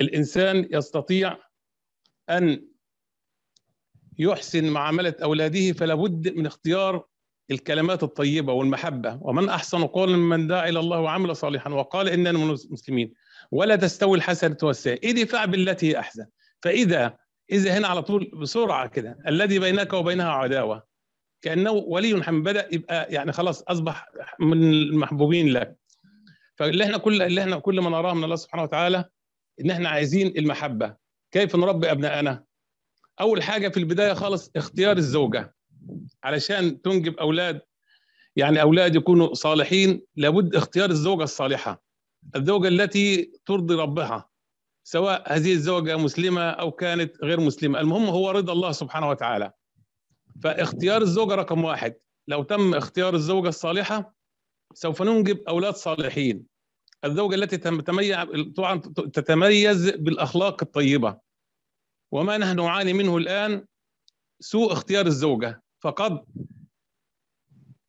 الانسان يستطيع ان يحسن معامله اولاده فلا بد من اختيار الكلمات الطيبه والمحبه ومن احسن قولا من دعا الى الله وعمل صالحا وقال اننا من المسلمين ولا تستوي الحسنه والسيئه ادفع بالتي هي احسن فاذا اذا هنا على طول بسرعه كده الذي بينك وبينها عداوه كانه ولي حم بدا يبقى يعني خلاص اصبح من المحبوبين لك فاللي احنا كل اللي احنا كل ما نراه من الله سبحانه وتعالى ان احنا عايزين المحبه كيف نربي ابنائنا اول حاجه في البدايه خالص اختيار الزوجه علشان تنجب اولاد يعني اولاد يكونوا صالحين لابد اختيار الزوجه الصالحه الزوجه التي ترضي ربها سواء هذه الزوجه مسلمه او كانت غير مسلمه المهم هو رضا الله سبحانه وتعالى فاختيار الزوجه رقم واحد لو تم اختيار الزوجه الصالحه سوف ننجب اولاد صالحين الزوجة التي طبعا تتميز بالأخلاق الطيبة وما نحن نعاني منه الآن سوء اختيار الزوجة فقد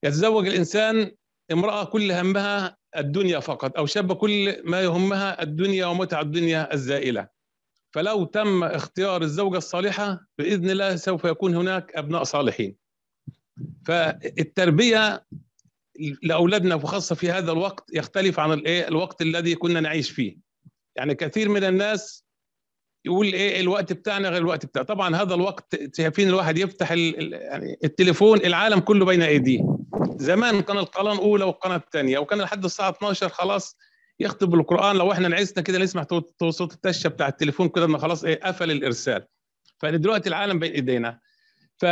يتزوج الإنسان امرأة كل همها الدنيا فقط أو شاب كل ما يهمها الدنيا ومتع الدنيا الزائلة فلو تم اختيار الزوجة الصالحة بإذن الله سوف يكون هناك أبناء صالحين فالتربية لاولادنا وخاصه في هذا الوقت يختلف عن الايه الوقت الذي كنا نعيش فيه يعني كثير من الناس يقول ايه الوقت بتاعنا غير الوقت بتاعنا طبعا هذا الوقت شايفين الواحد يفتح يعني التليفون العالم كله بين ايديه زمان كان القناه الاولى والقناه الثانيه وكان لحد الساعه 12 خلاص يخطب القران لو احنا نعسنا كده نسمع صوت التشه بتاع التليفون كده انه خلاص ايه قفل الارسال فدلوقتي العالم بين ايدينا ف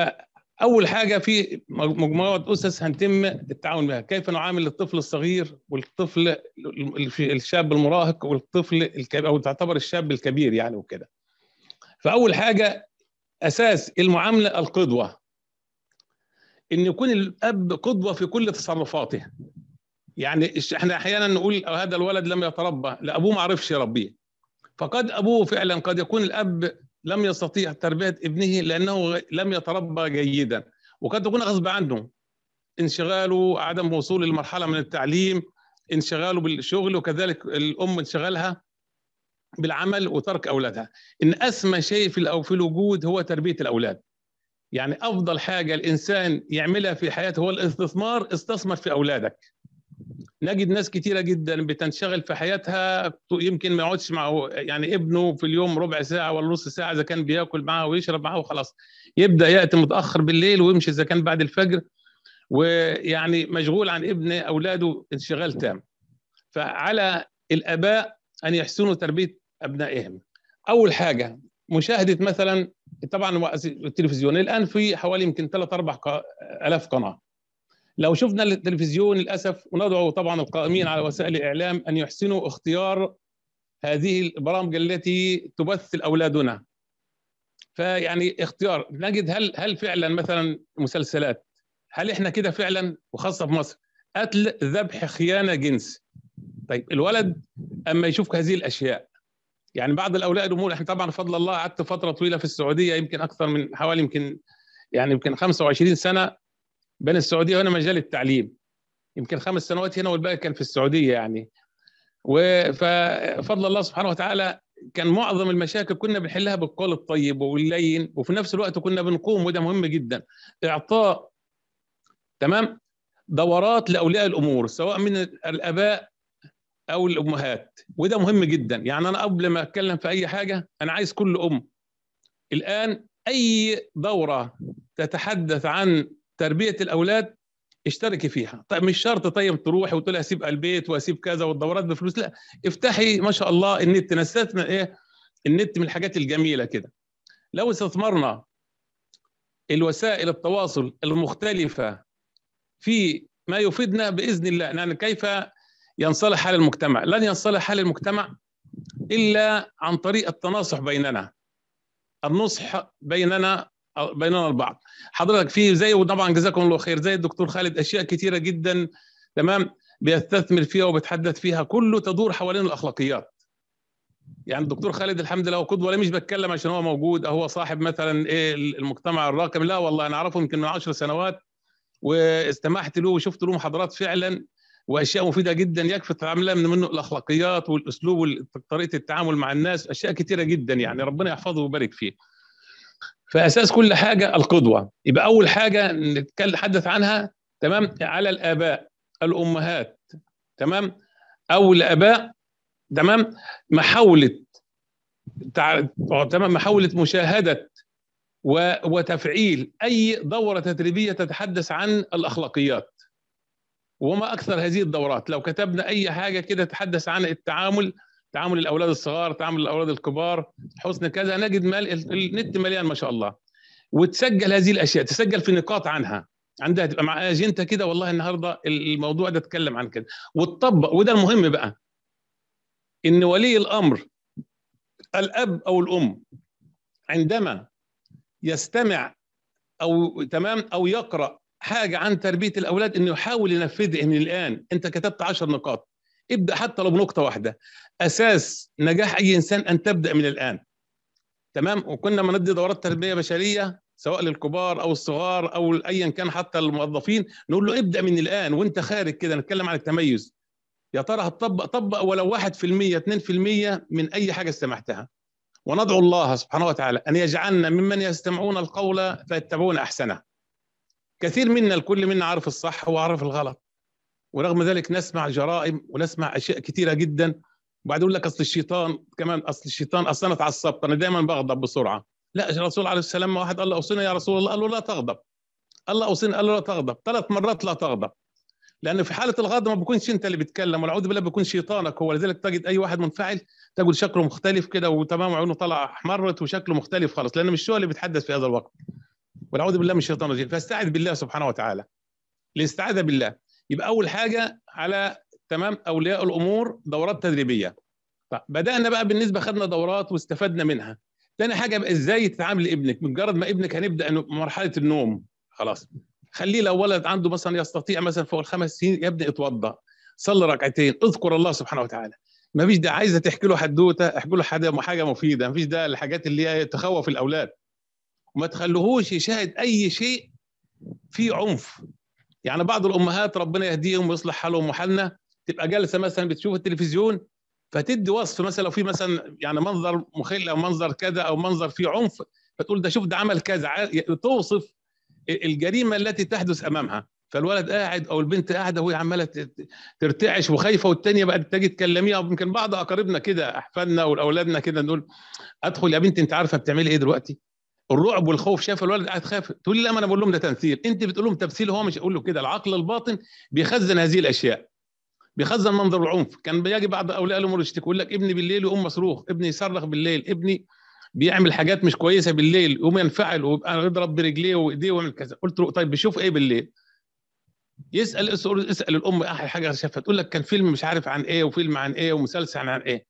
اول حاجه في مجموعه اسس هنتم التعاون بها كيف نعامل الطفل الصغير والطفل الشاب المراهق والطفل الكبير او تعتبر الشاب الكبير يعني وكده فاول حاجه اساس المعامله القدوه ان يكون الاب قدوه في كل تصرفاته يعني احنا احيانا نقول هذا الولد لم يتربى لابوه ما عرفش يربيه فقد ابوه فعلا قد يكون الاب لم يستطيع تربية ابنه لأنه لم يتربى جيدا وقد تكون غصب عنه انشغاله عدم وصول لمرحلة من التعليم انشغاله بالشغل وكذلك الأم انشغالها بالعمل وترك أولادها إن أسمى شيء في أو في الوجود هو تربية الأولاد يعني أفضل حاجة الإنسان يعملها في حياته هو الاستثمار استثمر في أولادك نجد ناس كتيره جدا بتنشغل في حياتها يمكن ما يقعدش مع يعني ابنه في اليوم ربع ساعه ولا نص ساعه اذا كان بياكل معاه ويشرب معاه وخلاص يبدا ياتي متاخر بالليل ويمشي اذا كان بعد الفجر ويعني مشغول عن ابن اولاده انشغال تام فعلى الاباء ان يحسنوا تربيه ابنائهم اول حاجه مشاهده مثلا طبعا التلفزيون الان في حوالي يمكن 3 الاف قناه لو شفنا التلفزيون للاسف وندعو طبعا القائمين على وسائل الاعلام ان يحسنوا اختيار هذه البرامج التي تبث لاولادنا فيعني اختيار نجد هل هل فعلا مثلا مسلسلات هل احنا كده فعلا وخاصه في مصر قتل ذبح خيانه جنس طيب الولد اما يشوف هذه الاشياء يعني بعض الاولاد امور احنا طبعا فضل الله قعدت فتره طويله في السعوديه يمكن اكثر من حوالي يمكن يعني يمكن 25 سنه بين السعوديه وهنا مجال التعليم يمكن خمس سنوات هنا والباقي كان في السعوديه يعني وفضل الله سبحانه وتعالى كان معظم المشاكل كنا بنحلها بالقول الطيب واللين وفي نفس الوقت كنا بنقوم وده مهم جدا اعطاء تمام دورات لاولياء الامور سواء من الاباء او الامهات وده مهم جدا يعني انا قبل ما اتكلم في اي حاجه انا عايز كل ام الان اي دوره تتحدث عن تربيه الاولاد اشتركي فيها طيب مش شرط طيب تروحي وتقولي اسيب البيت واسيب كذا والدورات بفلوس لا افتحي ما شاء الله النت نستثنى ايه النت من الحاجات الجميله كده لو استثمرنا الوسائل التواصل المختلفه في ما يفيدنا باذن الله يعني كيف ينصلح حال المجتمع لن ينصلح حال المجتمع الا عن طريق التناصح بيننا النصح بيننا بيننا البعض حضرتك في زي وطبعا جزاكم الله خير زي الدكتور خالد اشياء كثيره جدا تمام بيستثمر فيها وبيتحدث فيها كله تدور حوالين الاخلاقيات يعني الدكتور خالد الحمد لله قدوه ولا مش بتكلم عشان هو موجود او هو صاحب مثلا ايه المجتمع الراقم لا والله انا اعرفه يمكن من 10 سنوات واستمعت له وشفت له محاضرات فعلا واشياء مفيده جدا يكفي تعاملها من منه الاخلاقيات والاسلوب وطريقه التعامل مع الناس اشياء كثيره جدا يعني ربنا يحفظه ويبارك فيه فاساس كل حاجه القدوه يبقى اول حاجه نتحدث عنها تمام على الاباء الامهات تمام او الاباء تمام محاوله تمام محاوله مشاهده وتفعيل اي دوره تدريبيه تتحدث عن الاخلاقيات وما اكثر هذه الدورات لو كتبنا اي حاجه كده تتحدث عن التعامل تعامل الاولاد الصغار تعامل الاولاد الكبار حسن كذا نجد مال النت مليان ما شاء الله وتسجل هذه الاشياء تسجل في نقاط عنها عندها تبقى مع اجنتا كده والله النهارده الموضوع ده اتكلم عن كده وتطبق وده المهم بقى ان ولي الامر الاب او الام عندما يستمع او تمام او يقرا حاجه عن تربيه الاولاد انه يحاول ينفذها من الان انت كتبت 10 نقاط ابدا حتى لو بنقطه واحده اساس نجاح اي انسان ان تبدا من الان تمام وكنا بندي دورات تربيه بشريه سواء للكبار او الصغار او ايا كان حتى الموظفين نقول له ابدا من الان وانت خارج كده نتكلم عن التميز يا ترى هتطبق طبق ولو 1% 2% من اي حاجه استمعتها وندعو الله سبحانه وتعالى ان يجعلنا ممن يستمعون القول فيتبعون احسنه كثير منا الكل منا عارف الصح وعارف الغلط ورغم ذلك نسمع جرائم ونسمع اشياء كثيره جدا وبعدين يقول لك اصل الشيطان كمان اصل الشيطان اصل انا اتعصبت انا دايما بغضب بسرعه لا الرسول عليه السلام واحد قال له اوصينا يا رسول الله قال له لا تغضب الله اوصينا قال له لا تغضب ثلاث مرات لا تغضب لان في حاله الغضب ما بيكونش انت اللي بتتكلم والعوذ بالله بيكون شيطانك هو لذلك تجد اي واحد منفعل تقول شكله مختلف كده وتمام عيونه طلع احمرت وشكله مختلف خالص لان مش هو اللي بيتحدث في هذا الوقت والعوذ بالله من الشيطان الرجيم فاستعذ بالله سبحانه وتعالى الاستعاذه بالله يبقى اول حاجه على تمام اولياء الامور دورات تدريبيه طب بدانا بقى بالنسبه خدنا دورات واستفدنا منها تاني حاجه بقى ازاي تتعامل ابنك مجرد ما ابنك هنبدا مرحله النوم خلاص خليه لو ولد عنده مثلا يستطيع مثلا فوق الخمس سنين يبدا يتوضا صلي ركعتين اذكر الله سبحانه وتعالى ما فيش ده عايزه تحكي له حدوته احكي له حاجه حاجه مفيده ما فيش ده الحاجات اللي هي تخوف الاولاد وما تخلوهوش يشاهد اي شيء فيه عنف يعني بعض الامهات ربنا يهديهم ويصلح حالهم وحالنا تبقى جالسه مثلا بتشوف التلفزيون فتدي وصف مثلا لو في مثلا يعني منظر مخل او منظر كذا او منظر فيه عنف فتقول ده شوف ده عمل كذا توصف الجريمه التي تحدث امامها فالولد قاعد او البنت قاعده وهي عماله ترتعش وخايفه والثانيه بقى تجي تكلميها يمكن بعض اقاربنا كده احفادنا واولادنا كده نقول ادخل يا بنت انت عارفه بتعملي ايه دلوقتي؟ الرعب والخوف شاف الولد قاعد خاف تقول لي لا ما انا بقول لهم ده تمثيل انت بتقول لهم تمثيل هو مش اقول له كده العقل الباطن بيخزن هذه الاشياء بيخزن منظر العنف كان بيجي بعض اولياء الامور يشتكوا يقول لك ابني بالليل يقوم مصروخ ابني يصرخ بالليل ابني بيعمل حاجات مش كويسه بالليل يقوم ينفعل ويبقى يضرب برجليه وايديه ويعمل كذا قلت له طيب بيشوف ايه بالليل يسال اسال الام احد حاجه شافها تقول لك كان فيلم مش عارف عن ايه وفيلم عن ايه ومسلسل عن ايه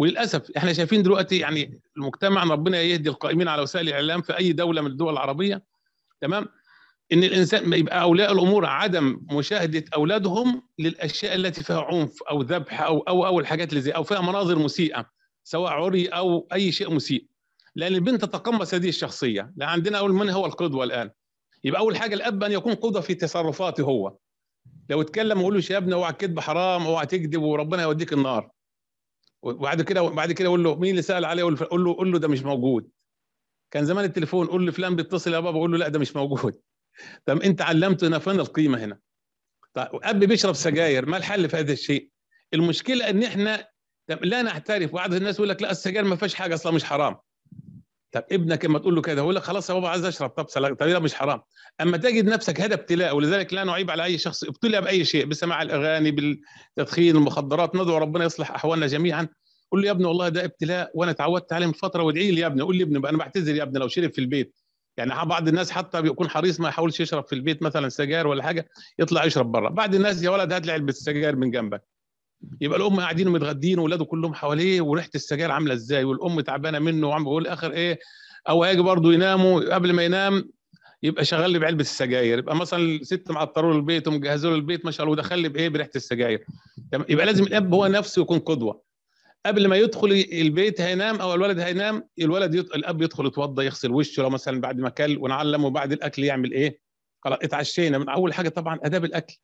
وللاسف احنا شايفين دلوقتي يعني المجتمع ربنا يهدي القائمين على وسائل الاعلام في اي دوله من الدول العربيه تمام ان الانسان يبقى اولياء الامور عدم مشاهده اولادهم للاشياء التي فيها عنف او ذبح او او او الحاجات اللي زي او فيها مناظر مسيئه سواء عري او اي شيء مسيء لان البنت تتقمص هذه الشخصيه لا عندنا اول من هو القدوه الان يبقى اول حاجه الاب ان يكون قدوه في تصرفاته هو لو اتكلم وقول له يا ابني اوعى الكذب حرام اوعى تكذب وربنا يوديك النار وبعد كده بعد كده اقول له مين اللي سال عليه اقول له قول له ده مش موجود كان زمان التليفون قول لي فلان بيتصل يا بابا اقول له لا ده مش موجود طب انت علمته هنا فين القيمه هنا طب اب بيشرب سجاير ما الحل في هذا الشيء المشكله ان احنا لا نعترف بعض الناس يقول لك لا السجاير ما فيهاش حاجه اصلا مش حرام طب ابنك اما تقول له كده يقول لك خلاص يا بابا عايز اشرب طب طب مش حرام اما تجد نفسك هذا ابتلاء ولذلك لا نعيب على اي شخص ابتلى باي شيء بسماع الاغاني بالتدخين المخدرات ندعو ربنا يصلح احوالنا جميعا قول له يا ابني والله ده ابتلاء وانا اتعودت عليه من فتره وادعي لي يا ابني قول لي ابني انا بعتذر يا ابني لو شرب في البيت يعني بعض الناس حتى بيكون حريص ما يحاولش يشرب في البيت مثلا سجاير ولا حاجه يطلع يشرب بره بعض الناس يا ولد هات لي علبه السجاير من جنبك يبقى الام قاعدين ومتغدين واولاده كلهم حواليه وريحه السجاير عامله ازاي والام تعبانه منه وعم بيقول اخر ايه او هيجي برضه يناموا قبل ما ينام يبقى شغال لي بعلبه السجاير يبقى مثلا الست معطره له البيت ومجهزه له البيت ما شاء الله ودخل لي بايه بريحه السجاير يبقى لازم الاب هو نفسه يكون قدوه قبل ما يدخل البيت هينام او الولد هينام الولد يط... الاب يدخل يتوضى يغسل وشه لو مثلا بعد ما اكل ونعلمه بعد الاكل يعمل ايه خلاص اتعشينا من اول حاجه طبعا اداب الاكل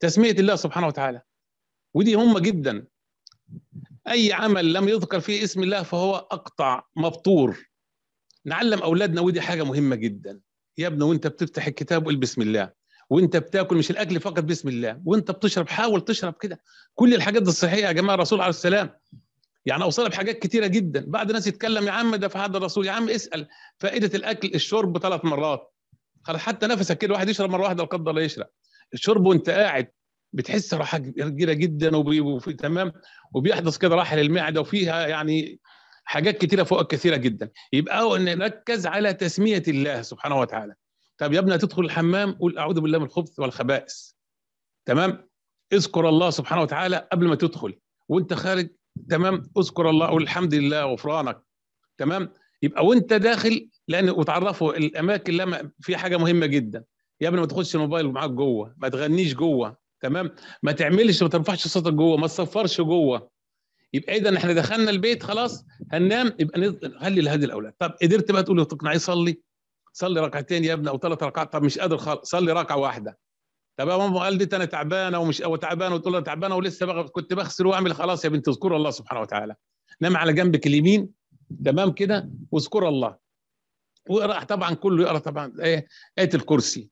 تسميه الله سبحانه وتعالى ودي مهمه جدا اي عمل لم يذكر فيه اسم الله فهو اقطع مبطور نعلم اولادنا ودي حاجه مهمه جدا يا ابني وانت بتفتح الكتاب قول بسم الله وانت بتاكل مش الاكل فقط بسم الله وانت بتشرب حاول تشرب كده كل الحاجات دي صحيحه يا جماعه الرسول عليه السلام يعني اوصلها بحاجات كتيره جدا بعد الناس يتكلم يا عم ده في هذا الرسول يا عم اسال فائده الاكل الشرب ثلاث مرات خلاص حتى نفسك كده واحد يشرب مره واحده وقدر لا يشرب الشرب وانت قاعد بتحس راحه كبيره جدا وفي تمام وبيحدث كده راحه للمعده وفيها يعني حاجات كتيره فوق كثيره جدا يبقى نركز على تسميه الله سبحانه وتعالى طب يا ابني تدخل الحمام قول اعوذ بالله من الخبث والخبائث تمام اذكر الله سبحانه وتعالى قبل ما تدخل وانت خارج تمام اذكر الله قول الحمد لله غفرانك تمام يبقى وانت داخل لان وتعرفوا الاماكن لما في حاجه مهمه جدا يا ابني ما تاخدش الموبايل معاك جوه ما تغنيش جوه تمام ما تعملش ما ترفعش صوتك جوه ما تصفرش جوه يبقى اذا احنا دخلنا البيت خلاص هننام يبقى نخلي لهذه الاولاد طب قدرت بقى تقول تقنعيه صلي صلي ركعتين يا ابني او ثلاث ركعات طب مش قادر خالص صلي ركعه واحده طب يا ماما قالت انا تعبانه ومش او تعبانه وتقول انا تعبانه ولسه بقى كنت بغسل واعمل خلاص يا بنت اذكر الله سبحانه وتعالى نام على جنبك اليمين تمام كده واذكر الله واقرا طبعا كله يقرا طبعا ايه ايه الكرسي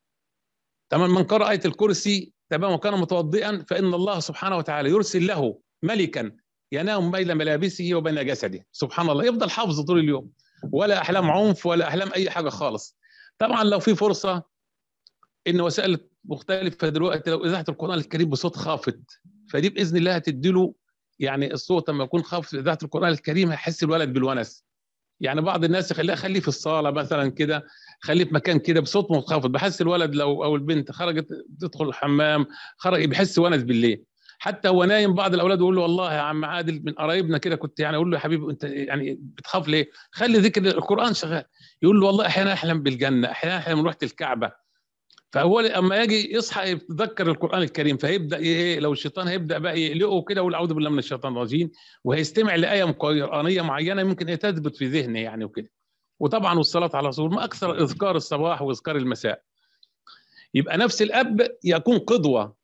تمام من قرأ آية الكرسي تمام وكان متوضئا فإن الله سبحانه وتعالى يرسل له ملكا ينام بين ملابسه وبين جسده سبحان الله يفضل حافظ طول اليوم ولا أحلام عنف ولا أحلام أي حاجة خالص طبعا لو في فرصة إن وسائل مختلفة دلوقتي لو إذاعة القرآن الكريم بصوت خافت فدي بإذن الله هتدي له يعني الصوت لما يكون خافت إذاعة القرآن الكريم هيحس الولد بالونس يعني بعض الناس يخليها خليه في الصالة مثلا كده خليه في مكان كده بصوت منخفض بحس الولد لو او البنت خرجت تدخل الحمام خرج بيحس ونس بالليل حتى هو نايم بعض الاولاد يقول له والله يا عم عادل من قرايبنا كده كنت يعني اقول له يا حبيبي انت يعني بتخاف ليه؟ خلي ذكر القران شغال يقول له والله احيانا احلم بالجنه احيانا احلم رحت الكعبه فهو اما يجي يصحى يتذكر القران الكريم فيبدا ايه, إيه؟ لو الشيطان هيبدا بقى يقلقه كده ويقول اعوذ بالله من الشيطان الرجيم وهيستمع لايه قرانيه معينه ممكن تثبت في ذهنه يعني وكده وطبعا والصلاة على رسول ما أكثر إذكار الصباح وإذكار المساء يبقى نفس الأب يكون قدوة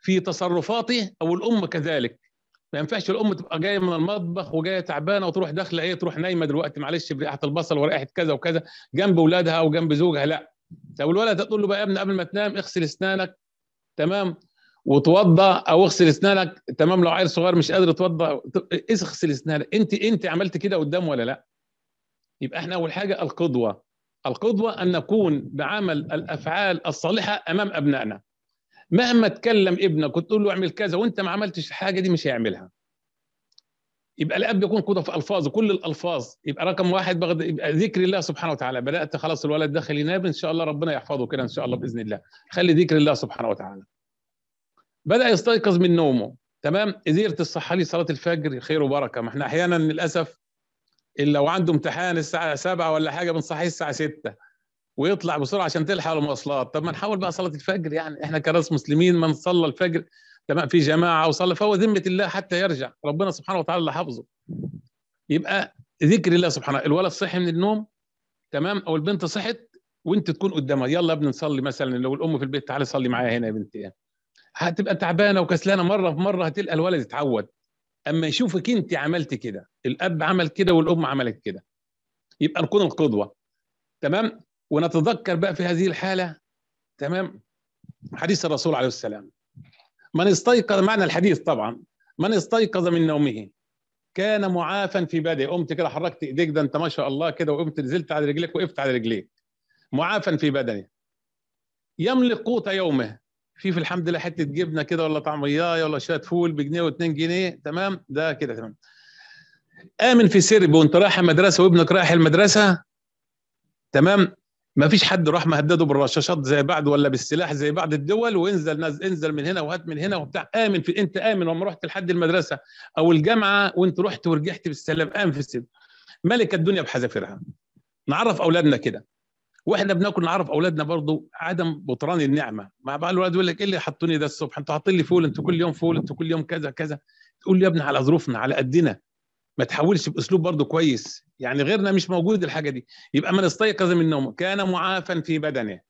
في تصرفاته أو الأم كذلك ما ينفعش الأم تبقى جاية من المطبخ وجاية تعبانة وتروح داخلة إيه تروح نايمة دلوقتي معلش بريحة البصل ورائحة كذا وكذا جنب أولادها وجنب زوجها لا لو الولد هتقول له بقى يا ابني قبل ما تنام اغسل أسنانك تمام وتوضى او اغسل اسنانك تمام لو عيل صغير مش قادر يتوضى اغسل اسنانك انت انت عملت كده قدام ولا لا يبقى احنا اول حاجه القدوه القدوه ان نكون بعمل الافعال الصالحه امام ابنائنا مهما تكلم ابنك وتقول له اعمل كذا وانت ما عملتش الحاجه دي مش هيعملها يبقى الاب يكون قدوه في الفاظه كل الالفاظ يبقى رقم واحد بغض يبقى ذكر الله سبحانه وتعالى بدات خلاص الولد دخل ينام ان شاء الله ربنا يحفظه كده ان شاء الله باذن الله خلي ذكر الله سبحانه وتعالى بدا يستيقظ من نومه تمام اذيره الصحه لي صلاه الفجر خير وبركه ما احنا احيانا للاسف لو عنده امتحان الساعه سبعة ولا حاجه بنصحيه الساعه ستة ويطلع بسرعه عشان تلحق المواصلات طب ما نحاول بقى صلاه الفجر يعني احنا كناس مسلمين ما نصلى الفجر تمام في جماعه وصلى فهو ذمه الله حتى يرجع ربنا سبحانه وتعالى اللي حافظه يبقى ذكر الله سبحانه الولد صحي من النوم تمام او البنت صحت وانت تكون قدامها يلا يا ابني نصلي مثلا لو الام في البيت تعالى صلي معايا هنا يا بنتي هتبقى تعبانه وكسلانه مره في مره هتلقى الولد يتعود اما يشوفك انت عملت كده الاب عمل كده والام عملت كده يبقى نكون القدوه تمام ونتذكر بقى في هذه الحاله تمام حديث الرسول عليه السلام من استيقظ معنى الحديث طبعا من استيقظ من نومه كان معافا في بدنه قمت كده حركت ايديك ده انت ما شاء الله كده وقمت نزلت على رجليك وقفت على رجليك معافا في بدنه يملك قوت يومه في في الحمد لله حته جبنه كده ولا طعميه ولا شويه فول بجنيه و2 جنيه تمام ده كده تمام امن في سرب وانت رايح المدرسه وابنك رايح المدرسه تمام ما فيش حد راح مهدده بالرشاشات زي بعض ولا بالسلاح زي بعض الدول وانزل نز... انزل من هنا وهات من هنا وبتاع امن في انت امن لما رحت لحد المدرسه او الجامعه وانت رحت ورجعت بالسلام امن في السرب ملك الدنيا بحذافيرها نعرف اولادنا كده واحنا بناكل نعرف اولادنا برضو عدم بطران النعمه مع بقى الولد يقول لك ايه اللي حطوني ده الصبح انتوا حاطين لي فول انتوا كل يوم فول انتوا كل يوم كذا كذا تقول لي يا ابني على ظروفنا على قدنا ما تحاولش باسلوب برضو كويس يعني غيرنا مش موجود الحاجه دي يبقى من استيقظ من نومه كان معافا في بدنه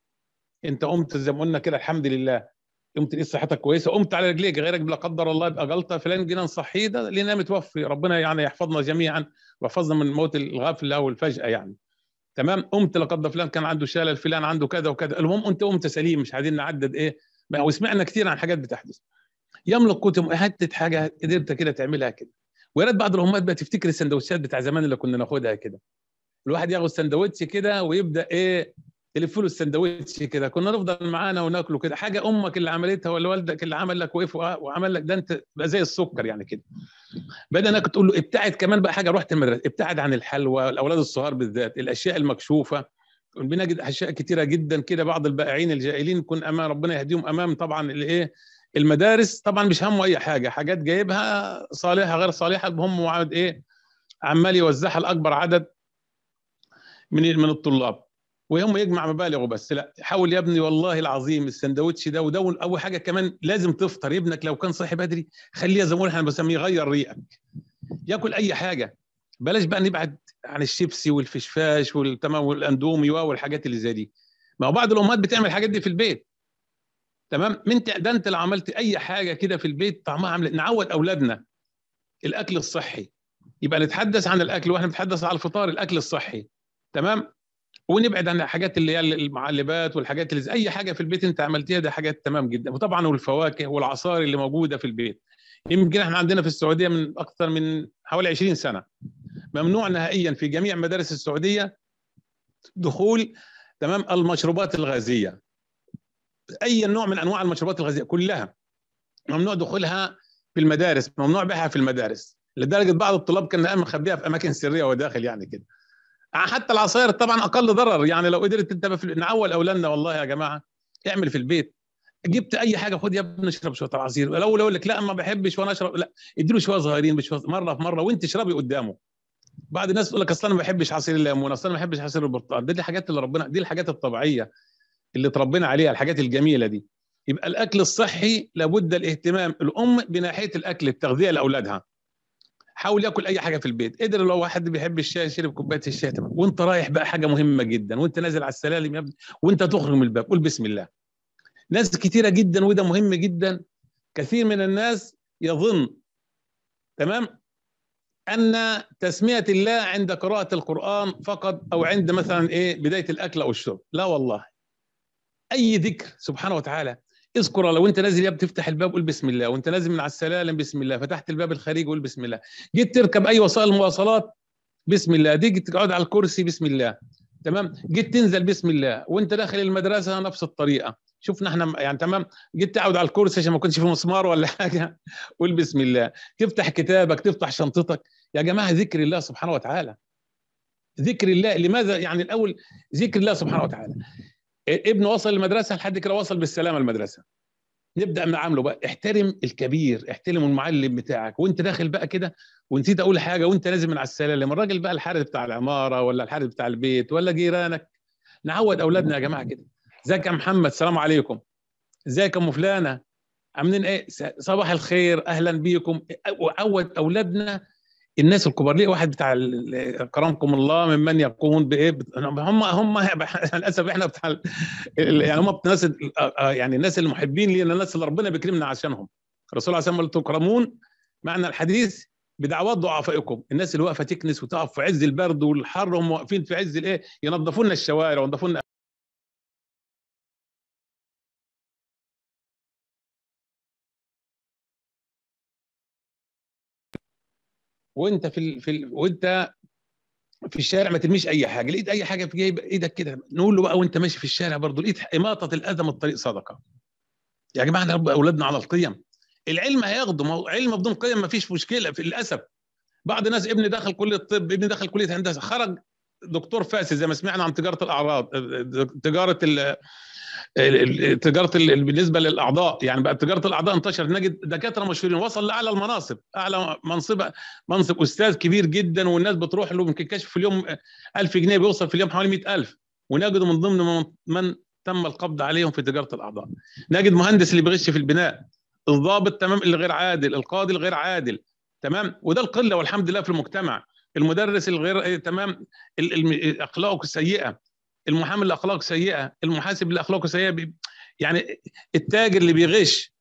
انت قمت زي ما قلنا كده الحمد لله قمت لقيت صحتك كويسه قمت على رجليك غيرك لا قدر الله يبقى غلطه فلان جينا نصحيه ده لنا متوفي ربنا يعني يحفظنا جميعا ويحفظنا من موت الغفله والفجاه يعني تمام قمت لقد فلان كان عنده شلل فلان عنده كذا وكذا المهم انت قمت سليم مش عايزين نعدد ايه وسمعنا كثير عن حاجات بتحدث يملك كتب حته حاجه قدرت كده تعملها كده ويا ريت بعض الامهات بقى تفتكر السندوتشات بتاع زمان اللي كنا ناخدها كده الواحد ياخد سندوتش كده ويبدا ايه تلف له السندوتش كده كنا نفضل معانا وناكله كده حاجه امك اللي عملتها ولا والدك اللي عمل لك وقف وعمل لك ده انت بقى زي السكر يعني كده بدا انك تقول له ابتعد كمان بقى حاجه رحت المدرسه ابتعد عن الحلوى الاولاد الصغار بالذات الاشياء المكشوفه بنجد اشياء كثيره جدا كده بعض البائعين الجائلين كن امام ربنا يهديهم امام طبعا الايه المدارس طبعا مش همه اي حاجه حاجات جايبها صالحه غير صالحه هم وعاد ايه عمال يوزعها لاكبر عدد من من الطلاب ويوم يجمع مبالغه بس لا حاول يا ابني والله العظيم السندوتش ده وده اول حاجه كمان لازم تفطر ابنك لو كان صاحي بدري خليه زي ما احنا بنسميه يغير ريقك ياكل اي حاجه بلاش بقى نبعد عن الشيبسي والفشفاش والتمام والاندومي والحاجات اللي زي دي ما هو بعض الامهات بتعمل الحاجات دي في البيت تمام انت ده انت لو عملت اي حاجه كده في البيت طعمها عامل نعود اولادنا الاكل الصحي يبقى نتحدث عن الاكل واحنا بنتحدث على الفطار الاكل الصحي تمام ونبعد عن الحاجات اللي هي المعلبات والحاجات اللي اي حاجه في البيت انت عملتيها ده حاجات تمام جدا وطبعا والفواكه والعصائر اللي موجوده في البيت يمكن احنا عندنا في السعوديه من اكثر من حوالي 20 سنه ممنوع نهائيا في جميع مدارس السعوديه دخول تمام المشروبات الغازيه اي نوع من انواع المشروبات الغازيه كلها ممنوع دخولها في المدارس ممنوع بيعها في المدارس لدرجه بعض الطلاب كان مخبيها في اماكن سريه وداخل يعني كده آه، حتى العصائر طبعا اقل ضرر يعني لو قدرت انت في نعول اولادنا والله يا جماعه اعمل في البيت جبت اي حاجه خد يا ابني اشرب شويه عصير الاول يقول لك لا ما بحبش وانا اشرب لا اديله شويه صغيرين بشويه مره في مره وانت اشربي قدامه بعض الناس تقول لك اصل انا ما بحبش عصير الليمون اصل انا ما بحبش عصير البرتقال دي الحاجات اللي ربنا دي الحاجات الطبيعيه اللي اتربينا عليها الحاجات الجميله دي يبقى الاكل الصحي لابد الاهتمام الام بناحيه الاكل التغذيه لاولادها حاول ياكل اي حاجه في البيت قدر لو حد بيحب الشاي يشرب كوبايه الشاي وانت رايح بقى حاجه مهمه جدا وانت نازل على السلالم يا ابني وانت تخرج من الباب قول بسم الله ناس كثيره جدا وده مهم جدا كثير من الناس يظن تمام ان تسميه الله عند قراءه القران فقط او عند مثلا ايه بدايه الاكل او الشرب لا والله اي ذكر سبحانه وتعالى اذكر الله انت نازل يا بتفتح الباب قول بسم الله وانت نازل من على السلالم بسم الله فتحت الباب الخارجي قول بسم الله جيت تركب اي وسائل مواصلات بسم الله دي تقعد على الكرسي بسم الله تمام جيت تنزل بسم الله وانت داخل المدرسه نفس الطريقه شفنا احنا يعني تمام جيت تقعد على الكرسي عشان ما كنتش في مسمار ولا حاجه قول بسم الله تفتح كتابك تفتح شنطتك يا جماعه ذكر الله سبحانه وتعالى ذكر الله لماذا يعني الاول ذكر الله سبحانه وتعالى ابنه وصل المدرسه لحد كده وصل بالسلامه المدرسه نبدا نعامله بقى احترم الكبير احترم المعلم بتاعك وانت داخل بقى كده ونسيت اقول حاجه وانت نازل من على السلالم الراجل بقى الحارس بتاع العماره ولا الحارس بتاع البيت ولا جيرانك نعود اولادنا يا جماعه كده ازيك يا محمد السلام عليكم ازيك يا ام فلانه عاملين ايه صباح الخير اهلا بيكم عود اولادنا الناس الكبار ليه واحد بتاع اكرمكم الله ممن يقومون بايه هم هم للاسف احنا بتاع يعني هم الناس آه، آه، يعني الناس المحبين لينا الناس اللي ربنا بيكرمنا عشانهم الرسول عليه الصلاه تكرمون معنى الحديث بدعوات ضعفائكم الناس اللي واقفه تكنس وتقف في عز البرد والحر هم واقفين في عز الايه ينظفوا لنا الشوارع وينظفوا لنا وانت في ال... في ال... وانت في الشارع ما ترميش اي حاجه لقيت اي حاجه في جيب ايدك كده نقول له بقى وانت ماشي في الشارع برضه لقيت اماطه الاذى من الطريق صدقه يا جماعه نربي اولادنا على القيم العلم هياخده ما هو علم بدون قيم ما فيش مشكله في للاسف بعض الناس ابني دخل كليه طب ابني دخل كليه هندسه خرج دكتور فاسد زي ما سمعنا عن تجاره الاعراض تجاره تجاره بالنسبه للاعضاء يعني بقى تجاره الاعضاء انتشرت نجد دكاتره مشهورين وصل لاعلى المناصب اعلى منصب منصب استاذ كبير جدا والناس بتروح له يمكن كشف في اليوم 1000 جنيه بيوصل في اليوم حوالي 100000 ونجد من ضمن من تم القبض عليهم في تجاره الاعضاء نجد مهندس اللي بيغش في البناء الضابط تمام اللي غير عادل القاضي الغير عادل تمام وده القله والحمد لله في المجتمع المدرس الغير تمام اخلاقه السيئه المحامي اللي اخلاقه سيئه المحاسب اللي اخلاقه سيئه يعني التاجر اللي بيغش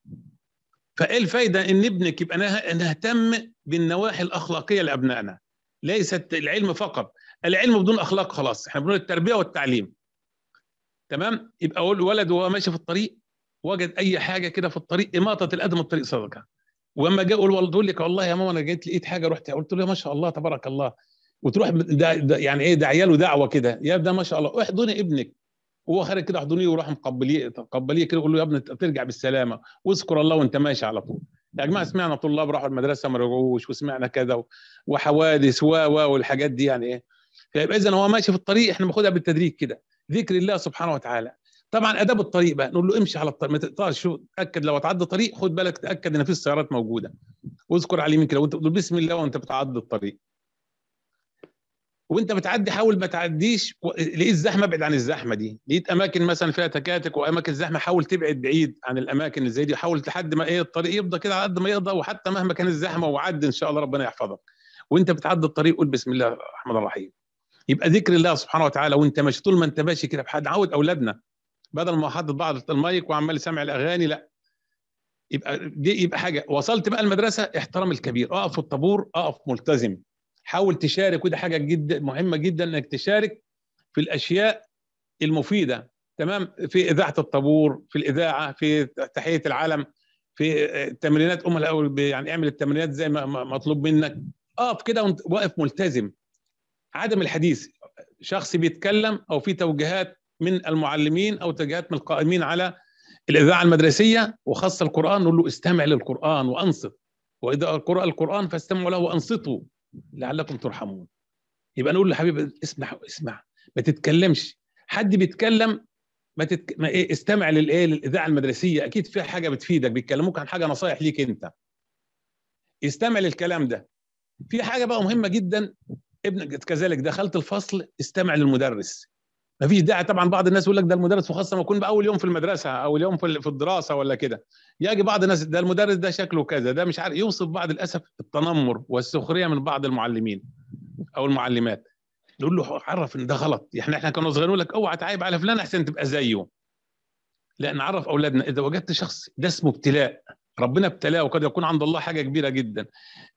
فايه الفايده ان ابنك يبقى نهتم بالنواحي الاخلاقيه لابنائنا ليست العلم فقط العلم بدون اخلاق خلاص احنا بنقول التربيه والتعليم تمام يبقى اقول ولد وهو ماشي في الطريق وجد اي حاجه كده في الطريق اماطه الادم الطريق صدقه واما جاء الولد يقول لك والله يا ماما انا جيت لقيت حاجه رحت قلت له ما شاء الله تبارك الله وتروح ده, دا يعني ايه ده عياله دعوه كده يا ده ما شاء الله احضني ابنك وهو خارج كده احضنيه وراح مقبليه مقبليه كده يقول له يا ابني ترجع بالسلامه واذكر الله وانت ماشي على طول يا جماعه سمعنا طلاب راحوا المدرسه ما رجعوش وسمعنا كذا وحوادث و و والحاجات دي يعني ايه فيبقى اذا هو ماشي في الطريق احنا بناخدها بالتدريج كده ذكر الله سبحانه وتعالى طبعا اداب الطريق بقى نقول له امشي على الطريق ما تقطعش شو تاكد لو تعدي طريق خد بالك تاكد ان في السيارات موجوده واذكر عليه من كده وانت بسم الله وانت بتعدي الطريق وانت بتعدي حاول ما تعديش لقيت الزحمه ابعد عن الزحمه دي لقيت اماكن مثلا فيها تكاتك واماكن زحمه حاول تبعد بعيد عن الاماكن زي دي حاول لحد ما ايه الطريق يفضى كده على قد ما يقضى وحتى مهما كان الزحمه وعد ان شاء الله ربنا يحفظك وانت بتعدي الطريق قول بسم الله الرحمن الرحيم يبقى ذكر الله سبحانه وتعالى وانت ماشي طول ما انت ماشي كده بحد عود اولادنا بدل ما حاطط بعض المايك وعمال سامع الاغاني لا يبقى دي يبقى حاجه وصلت بقى المدرسه احترام الكبير اقف في الطابور اقف ملتزم حاول تشارك وده حاجه جدا مهمه جدا انك تشارك في الاشياء المفيده تمام في اذاعه الطابور في الاذاعه في تحيه العالم في آه، تمرينات ام الاول يعني اعمل التمرينات زي ما مطلوب منك اقف كده وانت واقف ملتزم عدم الحديث شخص بيتكلم او في توجيهات من المعلمين او توجيهات من القائمين على الاذاعه المدرسيه وخاصه القران نقول له استمع للقران وانصت واذا قرأ القران فاستمعوا له وانصتوا لعلكم ترحمون يبقى نقول لحبيب اسمع اسمع ما تتكلمش حد بيتكلم ما, تتك... ما إيه استمع للايه للاذاعه المدرسيه اكيد فيها حاجه بتفيدك بيتكلموك عن حاجه نصايح ليك انت استمع للكلام ده في حاجه بقى مهمه جدا ابنك كذلك دخلت الفصل استمع للمدرس ما فيش داعي طبعا بعض الناس يقول لك ده المدرس وخاصه ما يكون باول يوم في المدرسه او اليوم في الدراسه ولا كده يجي بعض الناس ده المدرس ده شكله كذا ده مش عارف يوصف بعض للاسف التنمر والسخريه من بعض المعلمين او المعلمات نقول له عرف ان ده غلط يعني احنا كنا صغيرين لك اوعى تعيب على فلان احسن تبقى زيه لا نعرف اولادنا اذا وجدت شخص ده اسمه ابتلاء ربنا ابتلاه وقد يكون عند الله حاجه كبيره جدا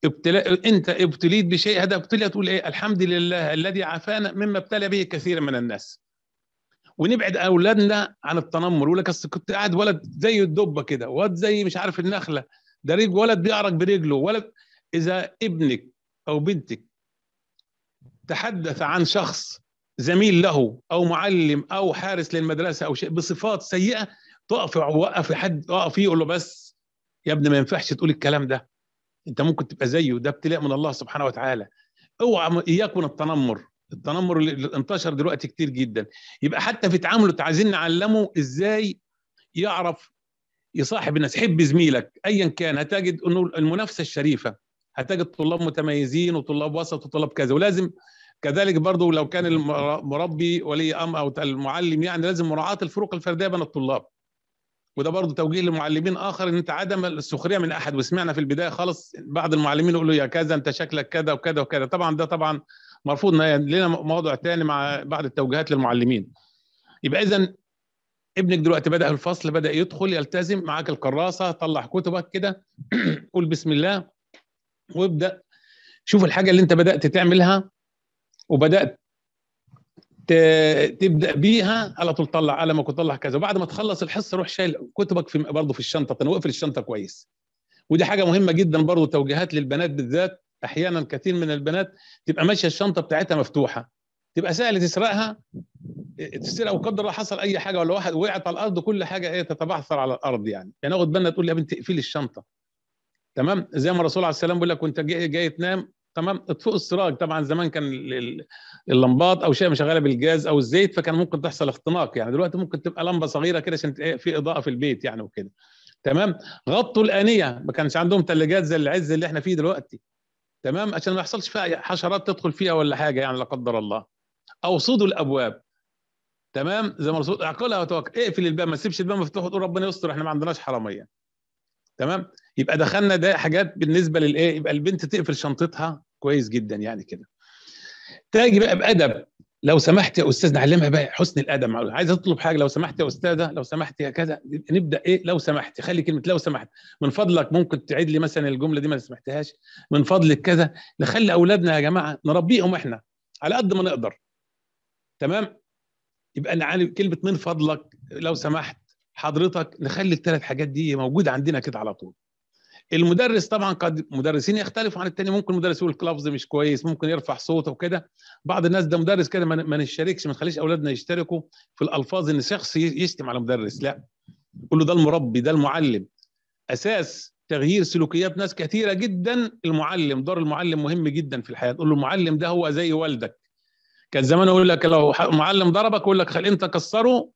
ابتلاء انت ابتليت بشيء هذا ابتليت تقول ايه الحمد لله الذي عافانا مما ابتلى به كثير من الناس ونبعد اولادنا عن التنمر يقول لك اصل كنت قاعد ولد زي الدبه كده ولد زي مش عارف النخله ده رجل ولد بيعرج برجله ولد اذا ابنك او بنتك تحدث عن شخص زميل له او معلم او حارس للمدرسه او شيء بصفات سيئه تقف وقف حد اقف يقول له بس يا ابني ما ينفعش تقول الكلام ده انت ممكن تبقى زيه ده ابتلاء من الله سبحانه وتعالى اوعى اياك من التنمر التنمر اللي انتشر دلوقتي كتير جدا يبقى حتى في تعامله عايزين نعلمه ازاي يعرف يصاحب الناس حب زميلك ايا كان هتجد انه المنافسه الشريفه هتجد طلاب متميزين وطلاب وسط وطلاب كذا ولازم كذلك برضو لو كان المربي ولي امر او المعلم يعني لازم مراعاه الفروق الفرديه بين الطلاب وده برضه توجيه لمعلمين اخر ان انت عدم السخريه من احد وسمعنا في البدايه خالص بعض المعلمين يقولوا يا كذا انت شكلك كذا وكذا وكذا طبعا ده طبعا مرفوض لنا موضوع ثاني مع بعض التوجيهات للمعلمين يبقى اذا ابنك دلوقتي بدا الفصل بدا يدخل يلتزم معاك الكراسه طلع كتبك كده قول بسم الله وابدا شوف الحاجه اللي انت بدات تعملها وبدات تبدا بيها على طول طلع قلمك وطلع كذا وبعد ما تخلص الحصه روح شايل كتبك في برضه في الشنطه تنوقف الشنطه كويس ودي حاجه مهمه جدا برضه توجيهات للبنات بالذات احيانا كثير من البنات تبقى ماشيه الشنطه بتاعتها مفتوحه تبقى سهل تسرقها تسرقها وقدر الله حصل اي حاجه ولا واحد وقعت على الارض كل حاجه ايه تتبعثر على الارض يعني يعني اخد بالنا تقول لي يا بنت اقفلي الشنطه تمام زي ما الرسول عليه السلام بيقول لك وانت جاي, جاي تنام تمام اطفئوا السراج طبعا زمان كان اللمبات او شيء مشغله بالجاز او الزيت فكان ممكن تحصل اختناق يعني دلوقتي ممكن تبقى لمبه صغيره كده عشان في اضاءه في البيت يعني وكده تمام غطوا الانيه ما كانش عندهم ثلاجات زي العز اللي احنا فيه دلوقتي تمام عشان ما يحصلش فيها حشرات تدخل فيها ولا حاجه يعني لا قدر الله او صدوا الابواب تمام زي ما الرسول اعقلها وتوكل اقفل الباب ما تسيبش الباب مفتوح وتقول ربنا يستر احنا ما عندناش حراميه تمام يبقى دخلنا ده حاجات بالنسبه للايه يبقى البنت تقفل شنطتها كويس جدا يعني كده تاجي بقى بادب لو سمحت يا استاذ نعلمها بقى حسن الادب عايز اطلب حاجه لو سمحت يا استاذه لو سمحت يا كذا نبدا ايه لو سمحت خلي كلمه لو سمحت من فضلك ممكن تعيد لي مثلا الجمله دي ما سمحتهاش من فضلك كذا نخلي اولادنا يا جماعه نربيهم احنا على قد ما نقدر تمام يبقى نعلم كلمه من فضلك لو سمحت حضرتك نخلي الثلاث حاجات دي موجوده عندنا كده على طول المدرس طبعا قد مدرسين يختلفوا عن التاني ممكن مدرس يقول لفظ مش كويس ممكن يرفع صوته وكده بعض الناس ده مدرس كده ما نشاركش ما نخليش اولادنا يشتركوا في الالفاظ ان شخص يشتم على مدرس لا قول له ده المربي ده المعلم اساس تغيير سلوكيات ناس كثيره جدا المعلم دور المعلم مهم جدا في الحياه تقول له المعلم ده هو زي والدك كان زمان يقول لك لو معلم ضربك يقول لك خلي انت كسره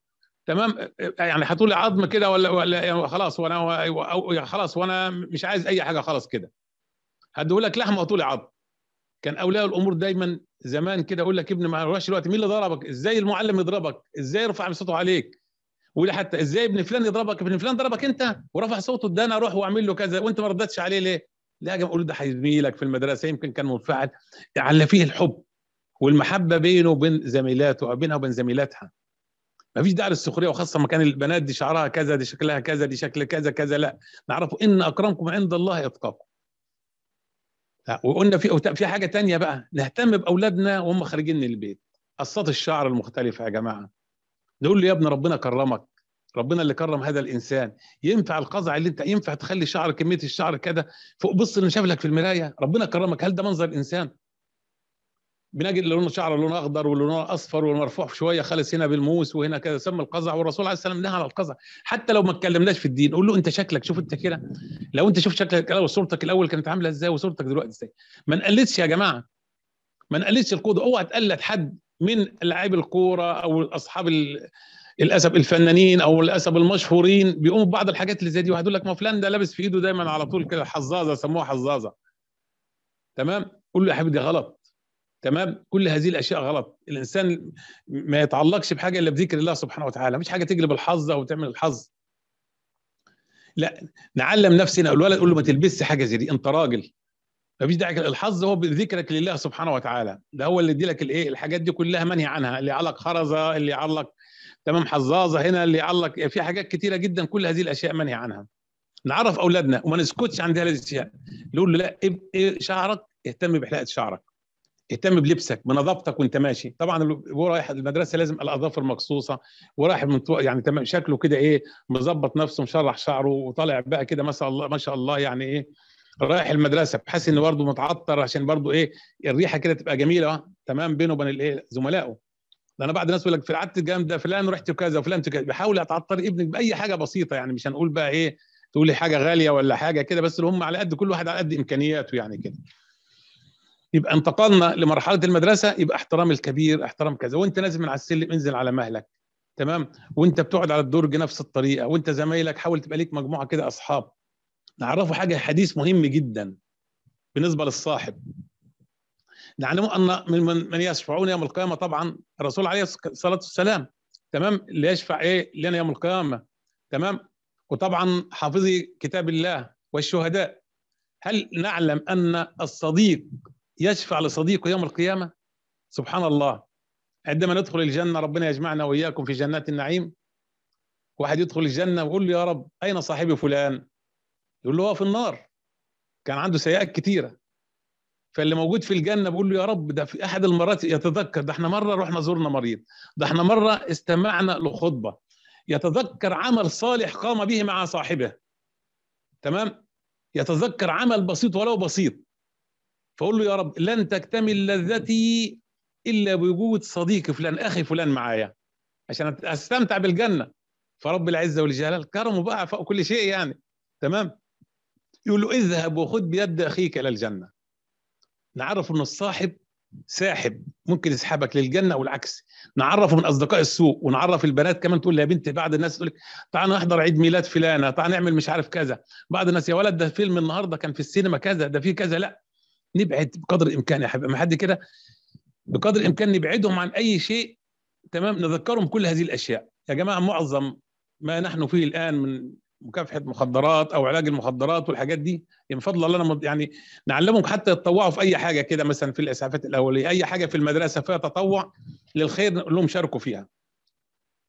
تمام يعني هتقول عظم كده ولا ولا يعني خلاص وانا يعني خلاص وانا مش عايز اي حاجه خلاص كده هديهولك لحمه لحم لي عظم كان اولياء الامور دايما زمان كده يقول لك ابني ما روحش دلوقتي مين اللي ضربك ازاي المعلم يضربك ازاي يرفع صوته عليك ولا حتى ازاي ابن فلان يضربك ابن فلان ضربك انت ورفع صوته ده انا اروح واعمل له كذا وانت ما ردتش عليه ليه لا يا جماعه ده هيزميلك في المدرسه يمكن كان منفعل على فيه الحب والمحبه بينه وبين زميلاته او بينها وبين زميلاتها مفيش داعي للسخريه وخاصه مكان البنات دي شعرها كذا دي شكلها كذا دي شكل كذا كذا لا نعرفوا ان اكرمكم عند الله اتقاكم وقلنا في في حاجه تانية بقى نهتم باولادنا وهم خارجين من البيت قصات الشعر المختلفه يا جماعه نقول له يا ابن ربنا كرمك ربنا اللي كرم هذا الانسان ينفع القزع اللي انت ينفع تخلي شعر كميه الشعر كده فوق بص اللي شاف لك في المرايه ربنا كرمك هل ده منظر انسان بنجد لون شعره لونه اخضر ولونه اصفر والمرفوع شويه خالص هنا بالموس وهنا كذا سمى القزع والرسول عليه السلام نهى على القزع حتى لو ما اتكلمناش في الدين قول له انت شكلك شوف انت كده لو انت شوف شكلك الاول صورتك الاول كانت عامله ازاي وصورتك دلوقتي ازاي ما نقلدش يا جماعه ما نقلدش القوة اوعى تقلد حد من لعيب الكوره او اصحاب للاسف الفنانين او للاسف المشهورين بيقوموا ببعض الحاجات اللي زي دي واحد يقول لك ما فلان ده لابس في ايده دايما على طول كده حظاظه سموها حظاظه تمام قول له يا حبيبي دي غلط تمام كل هذه الاشياء غلط الانسان ما يتعلقش بحاجه الا بذكر الله سبحانه وتعالى مفيش حاجه تجلب الحظ او تعمل الحظ لا نعلم نفسنا الولد قول له ما تلبسش حاجه زي دي انت راجل مفيش داعي الحظ هو بذكرك لله سبحانه وتعالى ده هو اللي يديلك الايه الحاجات دي كلها منهي عنها اللي علق خرزه اللي علق تمام حظاظه هنا اللي علق في حاجات كتيره جدا كل هذه الاشياء منهي عنها نعرف اولادنا وما نسكتش عن هذه الاشياء نقول له لا شعرك اهتم بحلاقه شعرك اهتم بلبسك بنظافتك وانت ماشي طبعا هو رايح المدرسه لازم الاظافر مقصوصه ورايح من يعني تمام شكله كده ايه مظبط نفسه مشرح شعره وطالع بقى كده ما شاء الله ما شاء الله يعني ايه رايح المدرسه بحس انه برضه متعطر عشان برضه ايه الريحه كده تبقى جميله آه، تمام بينه وبين الايه زملائه لان انا الناس يقول لك في الجامد ده فلان رحت كذا وفلان كذا بحاول اتعطر ابنك باي حاجه بسيطه يعني مش هنقول بقى ايه تقولي حاجه غاليه ولا حاجه كده بس اللي هم على قد كل واحد على قد امكانياته يعني كده يبقى انتقلنا لمرحله المدرسه يبقى احترام الكبير احترام كذا وانت نازل من على السلم انزل على مهلك تمام وانت بتقعد على الدرج نفس الطريقه وانت زمايلك حاول تبقى ليك مجموعه كده اصحاب نعرفوا حاجه حديث مهم جدا بالنسبه للصاحب نعلم ان من, من يشفعون يوم القيامه طبعا الرسول عليه الصلاه والسلام تمام اللي يشفع ايه لنا يوم القيامه تمام وطبعا حافظي كتاب الله والشهداء هل نعلم ان الصديق يشفع لصديقه يوم القيامة سبحان الله عندما ندخل الجنة ربنا يجمعنا وإياكم في جنات النعيم واحد يدخل الجنة ويقول له يا رب أين صاحبي فلان يقول له هو في النار كان عنده سيئات كتيرة فاللي موجود في الجنة بيقول له يا رب ده في أحد المرات يتذكر ده احنا مرة رحنا زرنا مريض ده احنا مرة استمعنا لخطبة يتذكر عمل صالح قام به مع صاحبه تمام يتذكر عمل بسيط ولو بسيط فأقول له يا رب لن تكتمل لذتي إلا بوجود صديقي فلان أخي فلان معايا عشان أستمتع بالجنة فرب العزة والجلال كرمه بقى فوق كل شيء يعني تمام يقول له اذهب وخذ بيد أخيك إلى الجنة نعرف أن الصاحب ساحب ممكن يسحبك للجنه والعكس نعرفه من اصدقاء السوق ونعرف البنات كمان تقول يا بنت بعض الناس تقول لك تعال نحضر عيد ميلاد فلانه تعال نعمل مش عارف كذا بعض الناس يا ولد ده فيلم النهارده كان في السينما كذا ده في كذا لا نبعد بقدر الامكان يا حبيبي ما حد كده بقدر الامكان نبعدهم عن اي شيء تمام نذكرهم كل هذه الاشياء يا جماعه معظم ما نحن فيه الان من مكافحه مخدرات او علاج المخدرات والحاجات دي من فضل الله لنا يعني نعلمهم حتى يتطوعوا في اي حاجه كده مثلا في الاسعافات الاوليه اي حاجه في المدرسه فيها تطوع للخير نقول لهم شاركوا فيها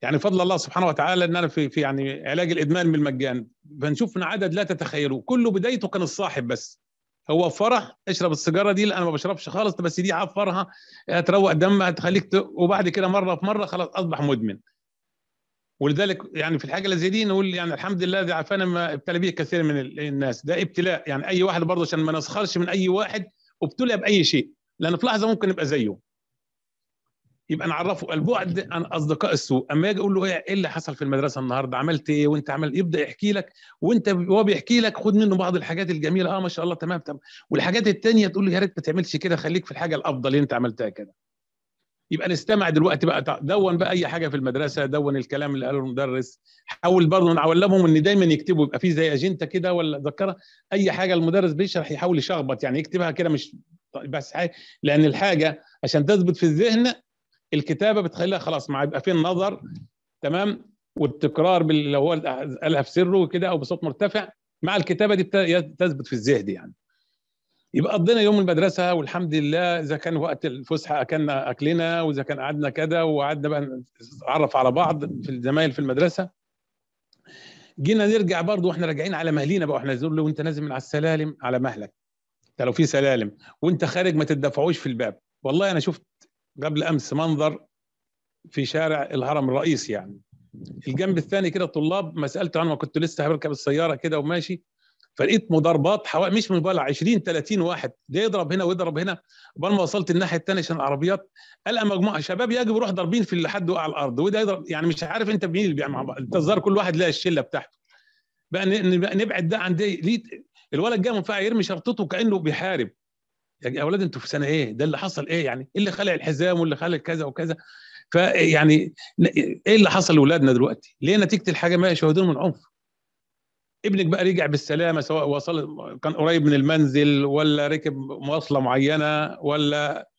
يعني فضل الله سبحانه وتعالى ان انا في, في يعني علاج الادمان بالمجان بنشوف عدد لا تتخيلوه كله بدايته كان الصاحب بس هو فرح اشرب السيجاره دي لا انا ما بشربش خالص بس دي عفرها آه، هتروق دمها هتخليك ت... وبعد كده مره في مره خلاص اصبح مدمن ولذلك يعني في الحاجه اللي زي دي نقول يعني الحمد لله دي عافانا ما ابتلى به كثير من الناس ده ابتلاء يعني اي واحد برضه عشان ما نسخرش من اي واحد ابتلى باي شيء لان في لحظه ممكن نبقى زيه يبقى نعرفه البعد عن اصدقاء السوء اما اجي اقول له إيه،, ايه اللي حصل في المدرسه النهارده عملت ايه وانت عمل إيه؟ يبدا يحكي لك وانت وهو بيحكي لك خد منه بعض الحاجات الجميله اه ما شاء الله تمام تمام والحاجات الثانيه تقول له يا ريت ما تعملش كده خليك في الحاجه الافضل اللي انت عملتها كده يبقى نستمع دلوقتي بقى دون بقى اي حاجه في المدرسه دون الكلام اللي قاله المدرس حاول برضه نعلمهم ان دايما يكتبوا يبقى في زي اجنده كده ولا ذكرها اي حاجه المدرس بيشرح يحاول يشخبط يعني يكتبها كده مش طيب، بس حاجة لان الحاجه عشان تثبت في الذهن الكتابه بتخليها خلاص مع يبقى في النظر تمام والتكرار باللي هو قالها في سره وكده او بصوت مرتفع مع الكتابه دي تثبت في الذهن يعني يبقى قضينا يوم المدرسه والحمد لله اذا كان وقت الفسحه اكلنا اكلنا واذا كان قعدنا كذا وقعدنا بقى نتعرف على بعض في الزمايل في المدرسه جينا نرجع برضه واحنا راجعين على مهلينا بقى واحنا نزور له نازل من على السلالم على مهلك انت لو في سلالم وانت خارج ما تدفعوش في الباب والله انا شفت قبل امس منظر في شارع الهرم الرئيسي يعني الجنب الثاني كده الطلاب ما سالت عنه كنت لسه بركب السياره كده وماشي فلقيت مضاربات حوالي مش مبالغ 20 30 واحد ده يضرب هنا ويضرب هنا قبل ما وصلت الناحيه الثانيه عشان العربيات القى مجموعه شباب يجب يروح ضاربين في اللي حد وقع على الارض وده يضرب يعني مش عارف انت مين اللي بيعمل مع بعض تظهر كل واحد لها الشله بتاعته بقى نبعد ده عن دي الولد جاي منفعل يرمي شرطته كانه بيحارب يا اولاد انتوا في سنه ايه ده اللي حصل ايه يعني ايه اللي خلع الحزام واللي خلع كذا وكذا فيعني ايه اللي حصل لاولادنا دلوقتي ليه نتيجه الحاجه ما يشاهدون من عنف ابنك بقى رجع بالسلامه سواء وصل كان قريب من المنزل ولا ركب مواصله معينه ولا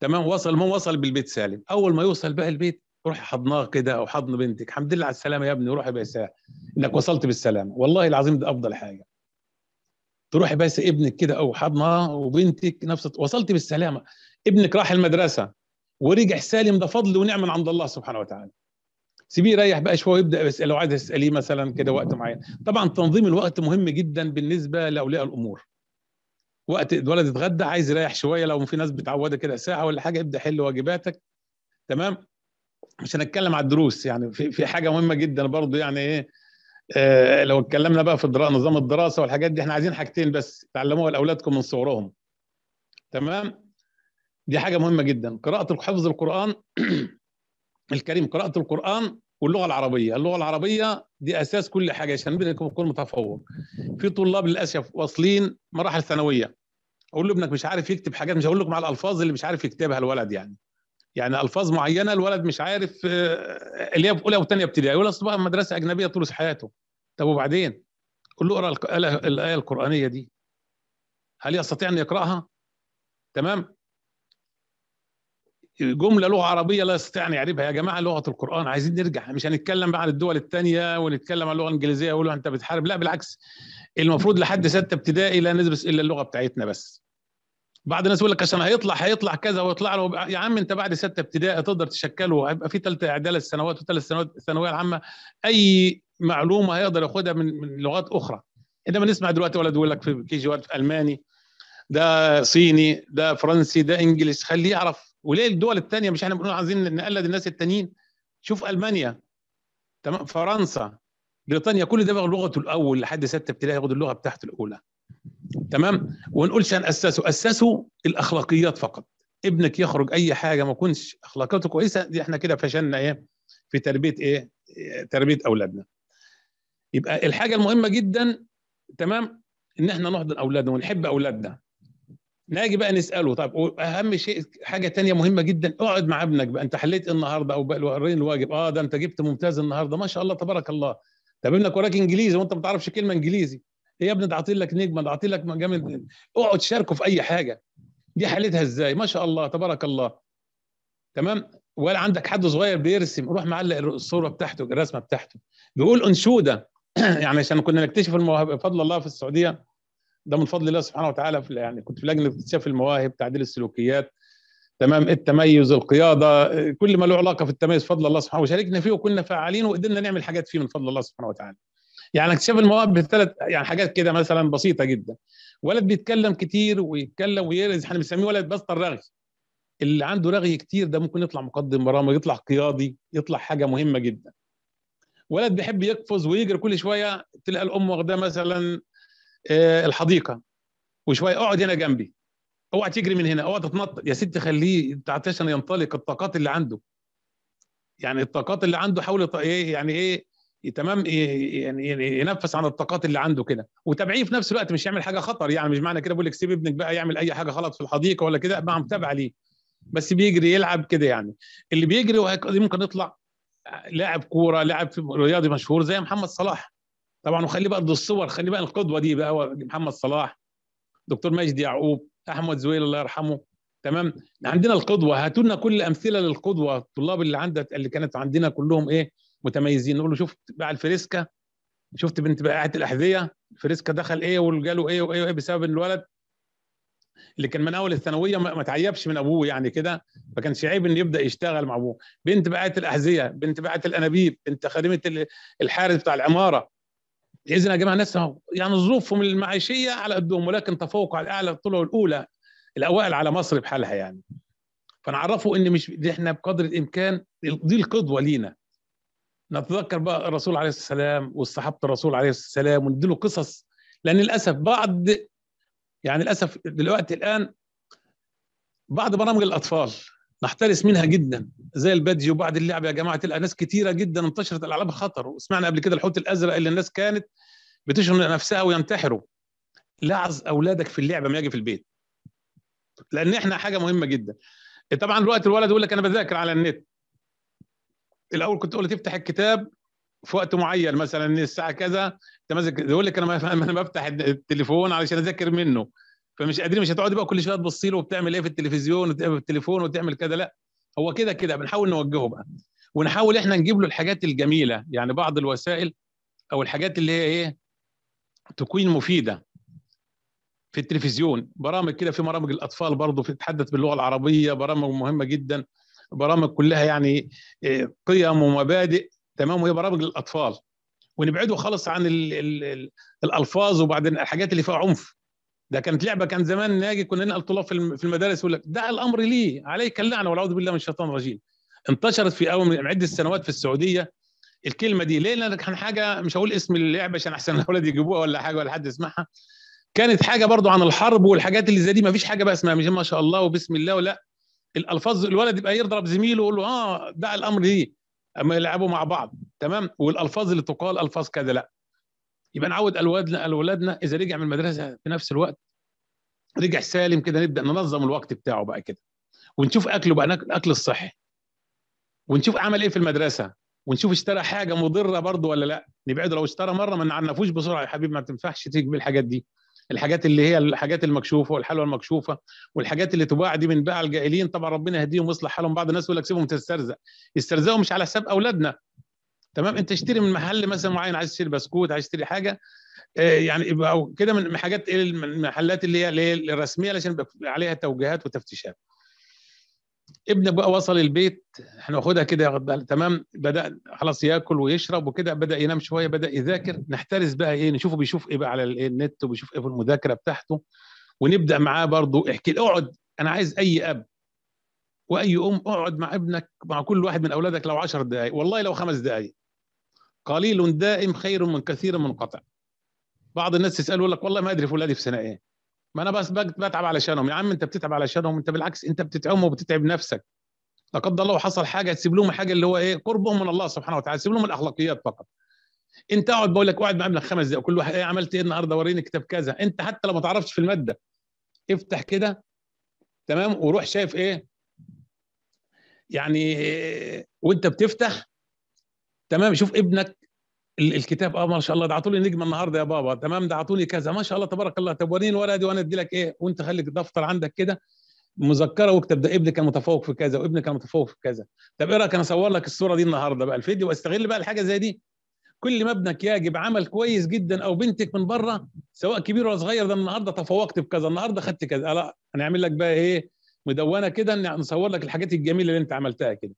تمام وصل ما وصل بالبيت سالم اول ما يوصل بقى البيت روح حضناه كده او حضن بنتك الحمد لله على السلامه يا ابني روح بالسلامه انك وصلت بالسلامه والله العظيم ده افضل حاجه تروحي بس ابنك كده او حضنها وبنتك نفس وصلت بالسلامه ابنك راح المدرسه ورجع سالم ده فضل ونعم من عند الله سبحانه وتعالى سيبيه يريح بقى شويه ويبدا بس لو عايز اساليه مثلا كده وقت معين طبعا تنظيم الوقت مهم جدا بالنسبه لاولياء الامور وقت الولد اتغدى عايز يريح شويه لو في ناس بتعوده كده ساعه ولا حاجه ابدا حل واجباتك تمام مش هنتكلم على الدروس يعني في, في حاجه مهمه جدا برضو يعني ايه آه، لو اتكلمنا بقى في الدرا... نظام الدراسه والحاجات دي احنا عايزين حاجتين بس تعلموها لاولادكم من صغرهم تمام دي حاجه مهمه جدا قراءه حفظ القران الكريم قراءه القران واللغه العربيه اللغه العربيه دي اساس كل حاجه عشان ابنك يكون متفوق في طلاب للاسف واصلين مراحل ثانويه اقول لابنك مش عارف يكتب حاجات مش هقول لكم على الالفاظ اللي مش عارف يكتبها الولد يعني يعني الفاظ معينه الولد مش عارف آه، آه، اللي هي في اولى وثانيه ابتدائي يقول اصل بقى مدرسه اجنبيه طول حياته طب وبعدين قول له اقرا الايه القرانيه دي هل يستطيع ان يقراها تمام جمله لغه عربيه لا يستطيع ان يعرفها يا جماعه لغه القران عايزين نرجع مش هنتكلم بقى عن الدول الثانيه ونتكلم عن اللغه الانجليزيه ويقولوا انت بتحارب لا بالعكس المفروض لحد سته ابتدائي لا ندرس الا اللغه بتاعتنا بس بعض الناس يقول لك عشان هيطلع هيطلع كذا ويطلع له يا عم انت بعد سته ابتدائي تقدر تشكله هيبقى في ثالثه اعداد السنوات وثالث سنوات الثانويه العامه اي معلومه هيقدر ياخدها من من لغات اخرى انما نسمع دلوقتي ولد يقول لك في كي جي في الماني ده صيني ده فرنسي ده انجليش خليه يعرف وليه الدول الثانيه مش احنا بنقول عايزين نقلد الناس الثانيين شوف المانيا تمام فرنسا بريطانيا كل ده بقى لغته الاول لحد سته ابتدائي ياخد اللغه بتاعته الاولى تمام ونقول شان اسسوا اسسوا الاخلاقيات فقط ابنك يخرج اي حاجه ما يكونش اخلاقياته كويسه دي احنا كده فشلنا ايه في تربيه ايه تربيه اولادنا يبقى الحاجه المهمه جدا تمام ان احنا نحضن اولادنا ونحب اولادنا نيجي بقى نساله طب اهم شيء حاجه تانية مهمه جدا اقعد مع ابنك بقى انت حليت ايه النهارده او وريني الواجب اه ده انت جبت ممتاز النهارده ما شاء الله تبارك الله طب ابنك وراك انجليزي وانت ما بتعرفش كلمه انجليزي إيه يا ابني ده لك نجمه ده لك جامد اقعد شاركه في اي حاجه دي حالتها ازاي ما شاء الله تبارك الله تمام ولا عندك حد صغير بيرسم روح معلق الصوره بتاعته الرسمه بتاعته بيقول انشوده يعني عشان كنا نكتشف المواهب بفضل الله في السعوديه ده من فضل الله سبحانه وتعالى في يعني كنت في لجنه اكتشاف المواهب تعديل السلوكيات تمام التميز القياده كل ما له علاقه في التميز فضل الله سبحانه وشاركنا فيه وكنا فعالين وقدرنا نعمل حاجات فيه من فضل الله سبحانه وتعالى يعني اكتشاف المواهب بثلاث يعني حاجات كده مثلا بسيطه جدا ولد بيتكلم كتير ويتكلم ويرز احنا بنسميه ولد بسط الرغي اللي عنده رغي كتير ده ممكن يطلع مقدم برامج يطلع قيادي يطلع حاجه مهمه جدا ولد بيحب يقفز ويجري كل شويه تلقى الام واخداه مثلا آه، الحديقه وشويه اقعد هنا جنبي اوعى تجري من هنا اوعى تتنطط يا ست خليه عشان ينطلق الطاقات اللي عنده يعني الطاقات اللي عنده حاول ايه يعني ايه تمام يعني ينفس عن الطاقات اللي عنده كده وتابعيه في نفس الوقت مش يعمل حاجه خطر يعني مش معنى كده بقول لك سيب ابنك بقى يعمل اي حاجه غلط في الحديقه ولا كده بقى متابعه ليه بس بيجري يلعب كده يعني اللي بيجري ممكن يطلع لاعب كوره لاعب رياضي مشهور زي محمد صلاح طبعا وخلي بقى دي الصور خلي بقى القدوه دي بقى محمد صلاح دكتور مجدي يعقوب احمد زويل الله يرحمه تمام عندنا القدوه هاتوا لنا كل امثله للقدوه الطلاب اللي عندك اللي كانت عندنا كلهم ايه متميزين نقول له شفت بقى الفريسكا شفت بنت بقعه الاحذيه الفريسكا دخل ايه وجاله ايه وايه وايه بسبب ان الولد اللي كان من اول الثانويه ما تعيبش من ابوه يعني كده ما كانش عيب انه يبدا يشتغل مع ابوه بنت بقعه الاحذيه بنت بقعه الانابيب بنت خادمه الحارس بتاع العماره اذا يا جماعه الناس يعني ظروفهم المعيشيه على قدهم ولكن تفوق على الاعلى طلعوا الاولى الاوائل على مصر بحالها يعني فنعرفوا ان مش احنا بقدر الامكان دي القدوه لينا نتذكر بقى الرسول عليه السلام والصحابه الرسول عليه السلام ونديله قصص لان للاسف بعض يعني للاسف دلوقتي الان بعض برامج الاطفال نحترس منها جدا زي البادي وبعد اللعب يا جماعه تلقى ناس كتيره جدا انتشرت الالعاب خطر وسمعنا قبل كده الحوت الازرق اللي الناس كانت بتشهر نفسها وينتحروا لعظ اولادك في اللعبه ما يجي في البيت لان احنا حاجه مهمه جدا طبعا دلوقتي الولد يقول لك انا بذاكر على النت الاول كنت تقول تفتح الكتاب في وقت معين مثلا الساعه كذا تمسك يقول لك انا انا بفتح التليفون علشان اذاكر منه فمش قادرين مش هتقعد بقى كل شويه تبص له وبتعمل ايه في التلفزيون في التليفون وتعمل كذا لا هو كده كده بنحاول نوجهه بقى ونحاول احنا نجيب له الحاجات الجميله يعني بعض الوسائل او الحاجات اللي هي ايه تكون مفيده في التلفزيون برامج كده في برامج الاطفال برضه بتتحدث باللغه العربيه برامج مهمه جدا برامج كلها يعني آه، قيم ومبادئ تمام وهي برامج للاطفال ونبعده خالص عن الـ الـ الـ الالفاظ وبعدين الحاجات اللي فيها عنف ده كانت لعبه كان زمان ناجي كنا ننقل الطلاب في المدارس يقول لك دع الامر لي عليك اللعنه والعوذ بالله من الشيطان الرجيم انتشرت في اول من عده سنوات في السعوديه الكلمه دي ليه لان كان حاجه مش هقول اسم اللعبه عشان احسن الاولاد يجيبوها ولا حاجه ولا حد يسمعها كانت حاجه برضو عن الحرب والحاجات اللي زي دي ما فيش حاجه بقى اسمها مش ما شاء الله وبسم الله ولا الالفاظ الولد يبقى يضرب زميله ويقول له اه ده الامر دي اما يلعبوا مع بعض تمام والالفاظ اللي تقال الفاظ كذا لا يبقى نعود اولادنا اولادنا اذا رجع من المدرسه في نفس الوقت رجع سالم كده نبدا ننظم الوقت بتاعه بقى كده ونشوف اكله بقى الاكل الصحي ونشوف عمل ايه في المدرسه ونشوف اشترى حاجه مضره برضه ولا لا نبعده لو اشترى مره ما نعنفوش بسرعه يا حبيبي ما تنفعش تيجي بالحاجات دي الحاجات اللي هي الحاجات المكشوفه والحلوى المكشوفه والحاجات اللي تباع دي من باع الجاهلين طبعا ربنا يهديهم ويصلح حالهم بعض الناس يقول لك سيبهم تسترزق يسترزقوا مش على حساب اولادنا تمام انت اشتري من محل مثلا معين عايز تشتري بسكوت عايز تشتري حاجه آه، يعني او كده من حاجات إيه؟ المحلات اللي هي الرسميه علشان عليها توجيهات وتفتيشات ابن بقى وصل البيت هناخدها كده تمام بدا خلاص ياكل ويشرب وكده بدا ينام شويه بدا يذاكر نحترس بقى ايه نشوفه بيشوف ايه بقى على إيه، النت وبيشوف ايه في المذاكره بتاعته ونبدا معاه برضه احكي اقعد انا عايز اي اب واي ام اقعد مع ابنك مع كل واحد من اولادك لو 10 دقائق والله لو خمس دقائق قليل دائم خير من كثير منقطع بعض الناس يسالوا يقول لك والله ما ادري في اولادي في سنه ايه ما انا بس بتعب علشانهم يا عم انت بتتعب علشانهم انت بالعكس انت بتتعبهم وبتتعب نفسك لا قدر الله وحصل حاجه تسيب لهم حاجه اللي هو ايه قربهم من الله سبحانه وتعالى تسيب لهم الاخلاقيات فقط انت اقعد بقول لك اقعد مع ابنك خمس دقائق كل واحد ايه عملت ايه النهارده وريني كتاب كذا انت حتى لو ما تعرفش في الماده افتح كده تمام وروح شايف ايه يعني إيه، وانت بتفتح تمام شوف ابنك الكتاب اه ما شاء الله ده اعطوني نجمه النهارده يا بابا تمام ده كذا ما شاء الله تبارك الله طب وريني الورقه دي وانا ادي لك ايه وانت خليك دفتر عندك كده مذكره واكتب ده ابنك كان متفوق في كذا وابنك كان متفوق في كذا طب ايه رايك انا اصور لك الصوره دي النهارده بقى الفيديو واستغل بقى الحاجه زي دي كل ما ابنك يجب عمل كويس جدا او بنتك من بره سواء كبير ولا صغير ده النهارده تفوقت بكذا النهارده خدت كذا لا هنعمل لك بقى ايه مدونه كده نصور لك الحاجات الجميله اللي انت عملتها كده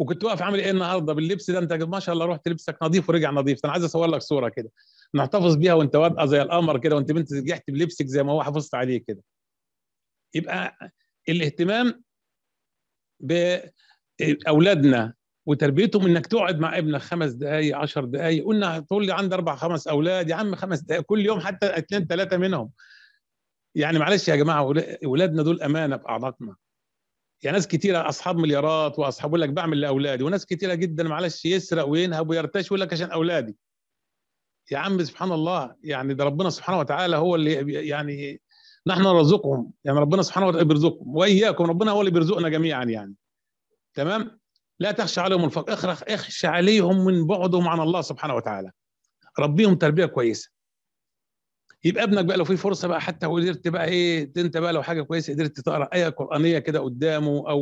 وكنت واقف عامل ايه النهارده باللبس ده انت ما شاء الله رحت لبسك نظيف ورجع نظيف انا عايز اصور لك صوره كده نحتفظ بيها وانت وادقه زي القمر كده وانت بنت نجحت بلبسك زي ما هو حافظت عليه كده يبقى الاهتمام باولادنا وتربيتهم انك تقعد مع ابنك خمس دقائق 10 دقائق قلنا تقول لي عندي اربع خمس اولاد يا عم خمس دقائق كل يوم حتى اثنين ثلاثه منهم يعني معلش يا جماعه اولادنا دول امانه في يعني ناس كتيرة أصحاب مليارات وأصحاب يقول لك بعمل لأولادي وناس كتيرة جدا معلش يسرق وينهب ويرتش ويقول لك عشان أولادي يا عم سبحان الله يعني ده ربنا سبحانه وتعالى هو اللي يعني نحن نرزقهم يعني ربنا سبحانه وتعالى بيرزقهم وإياكم ربنا هو اللي بيرزقنا جميعا يعني تمام لا تخشى عليهم الفقر اخرخ اخشى عليهم من بعدهم عن الله سبحانه وتعالى ربيهم تربية كويسة يبقى ابنك بقى لو في فرصه بقى حتى قدرت بقى ايه انت بقى لو حاجه كويسه قدرت تقرا ايه قرانيه كده قدامه او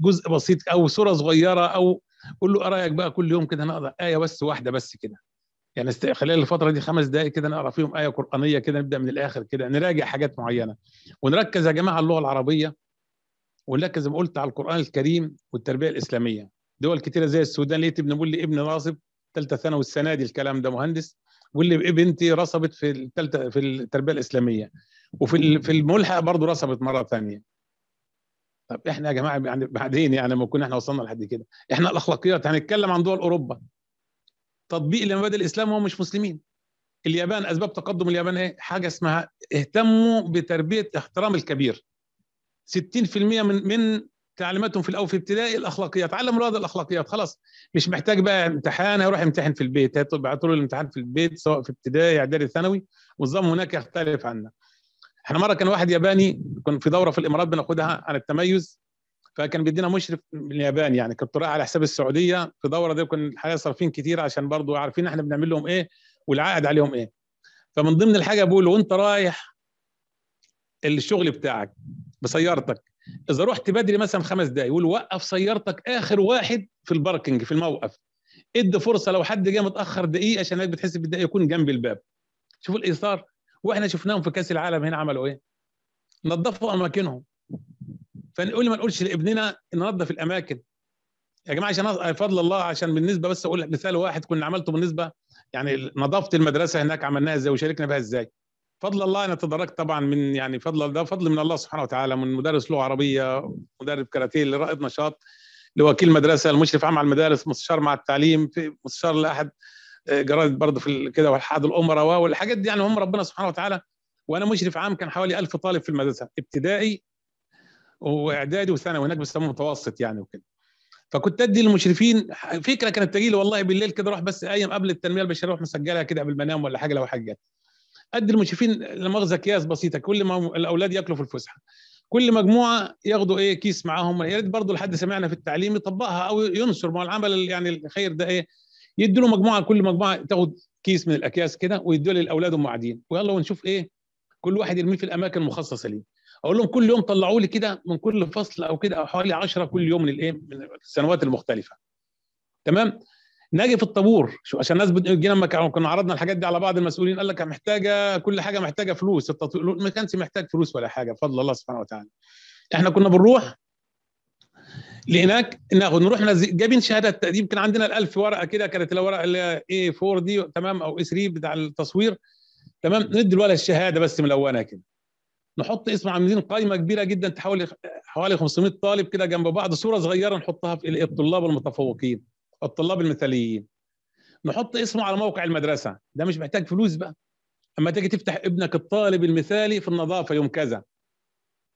جزء بسيط او سوره صغيره او قول له ارايك إيه بقى كل يوم كده نقرا ايه بس واحده بس كده يعني خلال الفتره دي خمس دقائق كده نقرا فيهم ايه قرانيه كده نبدا من الاخر كده نراجع حاجات معينه ونركز يا جماعه على اللغه العربيه ونركز زي ما قلت على القران الكريم والتربيه الاسلاميه دول كتيره زي السودان ليه ابن بيقول لي ابن ناصب ثالثه ثانوي السنه دي الكلام ده مهندس واللي بنتي رسبت في الثالثه في التربيه الاسلاميه وفي في الملحق برضه رسبت مره ثانيه طب احنا يا جماعه يعني بعدين يعني لما كنا احنا وصلنا لحد كده احنا الاخلاقيات هنتكلم عن دول اوروبا تطبيق لمبادئ الاسلام وهم مش مسلمين اليابان اسباب تقدم اليابان ايه حاجه اسمها اهتموا بتربيه احترام الكبير 60% من من تعلمتهم في الاول في ابتدائي الاخلاقيات علموا الولد الاخلاقيات خلاص مش محتاج بقى امتحان هيروح يمتحن في البيت هيبعتوا له الامتحان في البيت سواء في ابتدائي اعدادي ثانوي والنظام هناك يختلف عنا احنا مره كان واحد ياباني كنا في دوره في الامارات بناخدها عن التميز فكان بيدينا مشرف من اليابان يعني كنت رايح على حساب السعوديه في دوره دي كنا الحقيقه صارفين كتير عشان برضو عارفين احنا بنعمل لهم ايه والعائد عليهم ايه فمن ضمن الحاجه بقول له وانت رايح الشغل بتاعك بسيارتك اذا رحت بدري مثلا خمس دقايق يقول وقف سيارتك اخر واحد في الباركنج في الموقف ادي فرصه لو حد جه متاخر دقيقه عشان انك بتحس بالدقيقه يكون جنب الباب شوفوا الايثار واحنا شفناهم في كاس العالم هنا عملوا ايه نظفوا اماكنهم فنقول ما نقولش لابننا ننظف الاماكن يا جماعه عشان فضل الله عشان بالنسبه بس اقول مثال واحد كنا عملته بالنسبه يعني نظافه المدرسه هناك عملناها ازاي وشاركنا بها ازاي فضل الله انا تدرجت طبعا من يعني فضل ده فضل من الله سبحانه وتعالى من مدرس لغه عربيه مدرب كاراتيه لرائد نشاط لوكيل مدرسه المشرف عام على المدارس مستشار مع التعليم في مستشار لاحد آه، جرائد برضه في كده والحاد الامراء والحاجات دي يعني هم ربنا سبحانه وتعالى وانا مشرف عام كان حوالي 1000 طالب في المدرسه ابتدائي واعدادي وثانوي هناك بيسموه متوسط يعني وكده فكنت ادي للمشرفين فكره كانت تجي لي والله بالليل كده اروح بس ايام قبل التنميه البشريه اروح مسجلها كده قبل ما انام ولا حاجه لو حاجات قد المشرفين لمغزى اكياس بسيطه كل ما الاولاد ياكلوا في الفسحه كل مجموعه ياخدوا ايه كيس معاهم يا ريت برضه لحد سمعنا في التعليم يطبقها او ينشر ما العمل يعني الخير ده ايه يدوا له مجموعه كل مجموعه تاخد كيس من الاكياس كده ويدوا للاولاد هم قاعدين ويلا ونشوف ايه كل واحد يرميه في الاماكن المخصصه ليه اقول لهم كل يوم طلعوا لي كده من كل فصل او كده او حوالي 10 كل يوم من الايه من السنوات المختلفه تمام في الطابور عشان الناس جينا لما كنا عرضنا الحاجات دي على بعض المسؤولين قال لك محتاجه كل حاجه محتاجه فلوس التطوير ما كانش محتاج فلوس ولا حاجه بفضل الله سبحانه وتعالى احنا كنا بنروح لهناك ناخد نروح نزل جايبين شهاده تقديم كان عندنا ال 1000 ورقه كده كانت الورقه اللي هي اي 4 دي تمام او اي 3 بتاع التصوير تمام ندي الولد الشهاده بس ملونه كده نحط اسم عاملين قائمه كبيره جدا تحوالي حوالي 500 طالب كده جنب بعض صوره صغيره نحطها في الطلاب المتفوقين الطلاب المثاليين نحط اسمه على موقع المدرسه ده مش محتاج فلوس بقى اما تيجي تفتح ابنك الطالب المثالي في النظافه يوم كذا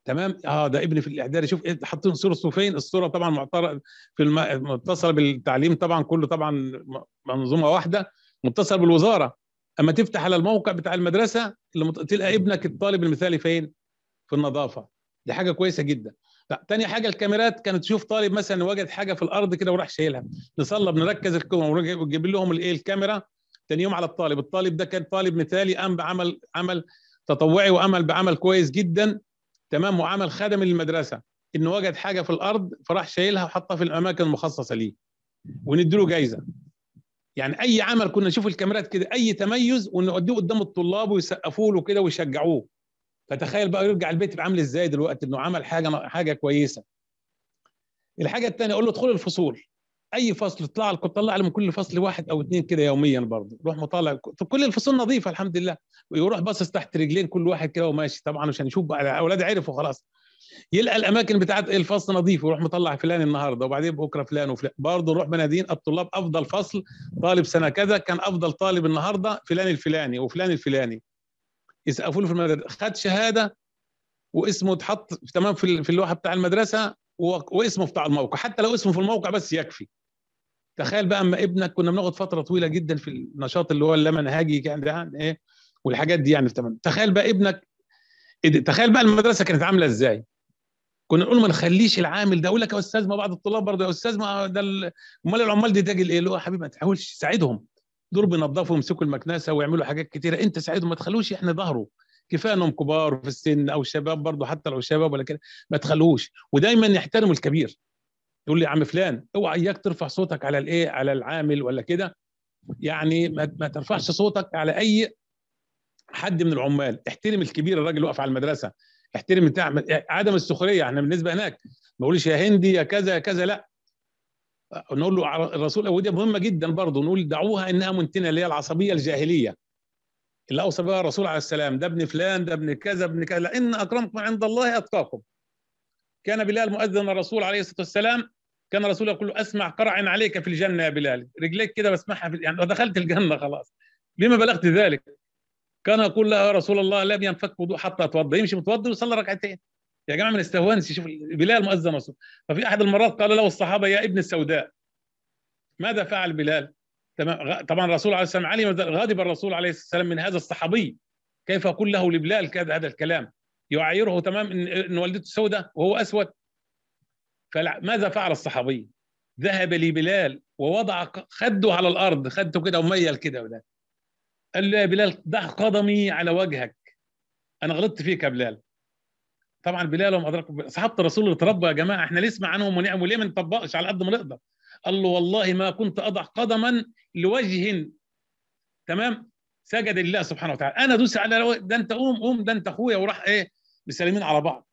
تمام اه ده ابني في الاعدادي شوف إيه، حاطين صورته فين الصوره طبعا معترض في متصل بالتعليم طبعا كله طبعا منظومه واحده متصل بالوزاره اما تفتح على الموقع بتاع المدرسه اللي مت... تلقى ابنك الطالب المثالي فين في النظافه دي حاجه كويسه جدا تاني حاجه الكاميرات كانت تشوف طالب مثلا وجد حاجه في الارض كده وراح شايلها نصلب نركز الكاميرا ونجيب لهم الايه الكاميرا تاني يوم على الطالب الطالب ده كان طالب مثالي قام بعمل عمل تطوعي وعمل بعمل كويس جدا تمام وعمل خدم للمدرسه انه وجد حاجه في الارض فراح شايلها وحطها في الاماكن المخصصه ليه ونديله جايزه يعني اي عمل كنا نشوف الكاميرات كده اي تميز ونوديه قدام الطلاب ويسقفوا له كده ويشجعوه فتخيل بقى يرجع البيت عامل ازاي دلوقتي انه عمل حاجه حاجه كويسه الحاجه الثانيه اقول له ادخل الفصول اي فصل اطلع كنت طلع من كل فصل واحد او اثنين كده يوميا برضه روح مطالع كل الفصول نظيفه الحمد لله ويروح باصص تحت رجلين كل واحد كده وماشي طبعا عشان يشوف بقى الاولاد عرفوا خلاص يلقى الاماكن بتاعت الفصل نظيف ويروح مطلع فلان النهارده وبعدين بكره فلان وفلان برضه روح بنادين الطلاب افضل فصل طالب سنه كذا كان افضل طالب النهارده فلان الفلاني وفلان الفلاني يسقفوا له في المدرسه خد شهاده واسمه اتحط تمام في اللوحه بتاع المدرسه واسمه بتاع الموقع حتى لو اسمه في الموقع بس يكفي تخيل بقى اما ابنك كنا بناخد فتره طويله جدا في النشاط اللي هو اللامنهجي كان يعني ايه والحاجات دي يعني تمام تخيل بقى ابنك تخيل بقى المدرسه كانت عامله ازاي كنا نقول ما نخليش العامل ده اقول لك يا استاذ ما بعض الطلاب برضه يا استاذ ما ده امال العمال دي تاجل ايه اللي هو حبيبي ما تحاولش ساعدهم دول بينظفوا ويمسكوا المكنسه ويعملوا حاجات كتيره انت ساعدهم ما تخلوش احنا ظهره كفايه انهم كبار في السن او شباب برضه حتى لو شباب ولا كده ما تخلوش ودايما يحترموا الكبير يقول لي يا عم فلان اوعى اياك ترفع صوتك على الايه على العامل ولا كده يعني ما ترفعش صوتك على اي حد من العمال احترم الكبير الراجل واقف على المدرسه احترم بتاع عدم السخريه احنا بالنسبه هناك ما اقولش يا هندي يا كذا يا كذا لا نقول له الرسول ودي مهمه جدا برضه نقول دعوها انها منتنه اللي هي العصبيه الجاهليه اللي اوصى بها الرسول عليه السلام ده ابن فلان ده ابن كذا ابن كذا لان اكرمكم عند الله اتقاكم كان بلال مؤذن الرسول عليه الصلاه والسلام كان الرسول يقول له اسمع قرع عليك في الجنه يا بلال رجليك كده بسمعها في يعني دخلت الجنه خلاص لما بلغت ذلك كان يقول لها يا رسول الله لم ينفك وضوء حتى اتوضا يمشي متوضي ويصلي ركعتين يا جماعه ما نستهونش شوف بلال مؤذن رسول ففي احد المرات قال له الصحابه يا ابن السوداء ماذا فعل بلال؟ تمام طبعا الرسول عليه السلام علي غضب الرسول عليه السلام من هذا الصحابي كيف اقول له لبلال كذا هذا الكلام يعايره تمام ان والدته سوداء وهو اسود فماذا فعل الصحابي؟ ذهب لبلال ووضع خده على الارض خده كده وميل كده وده قال له يا بلال ضع قدمي على وجهك انا غلطت فيك يا بلال طبعا بلالهم ادراك صحابه الرسول اللي تربوا يا جماعه احنا نسمع عنهم ونعمل ليه ما نطبقش على قد ما نقدر قال له والله ما كنت اضع قدما لوجه تمام سجد لله سبحانه وتعالى انا ادوس على ده انت قوم قوم ده انت اخويا وراح ايه مسلمين على بعض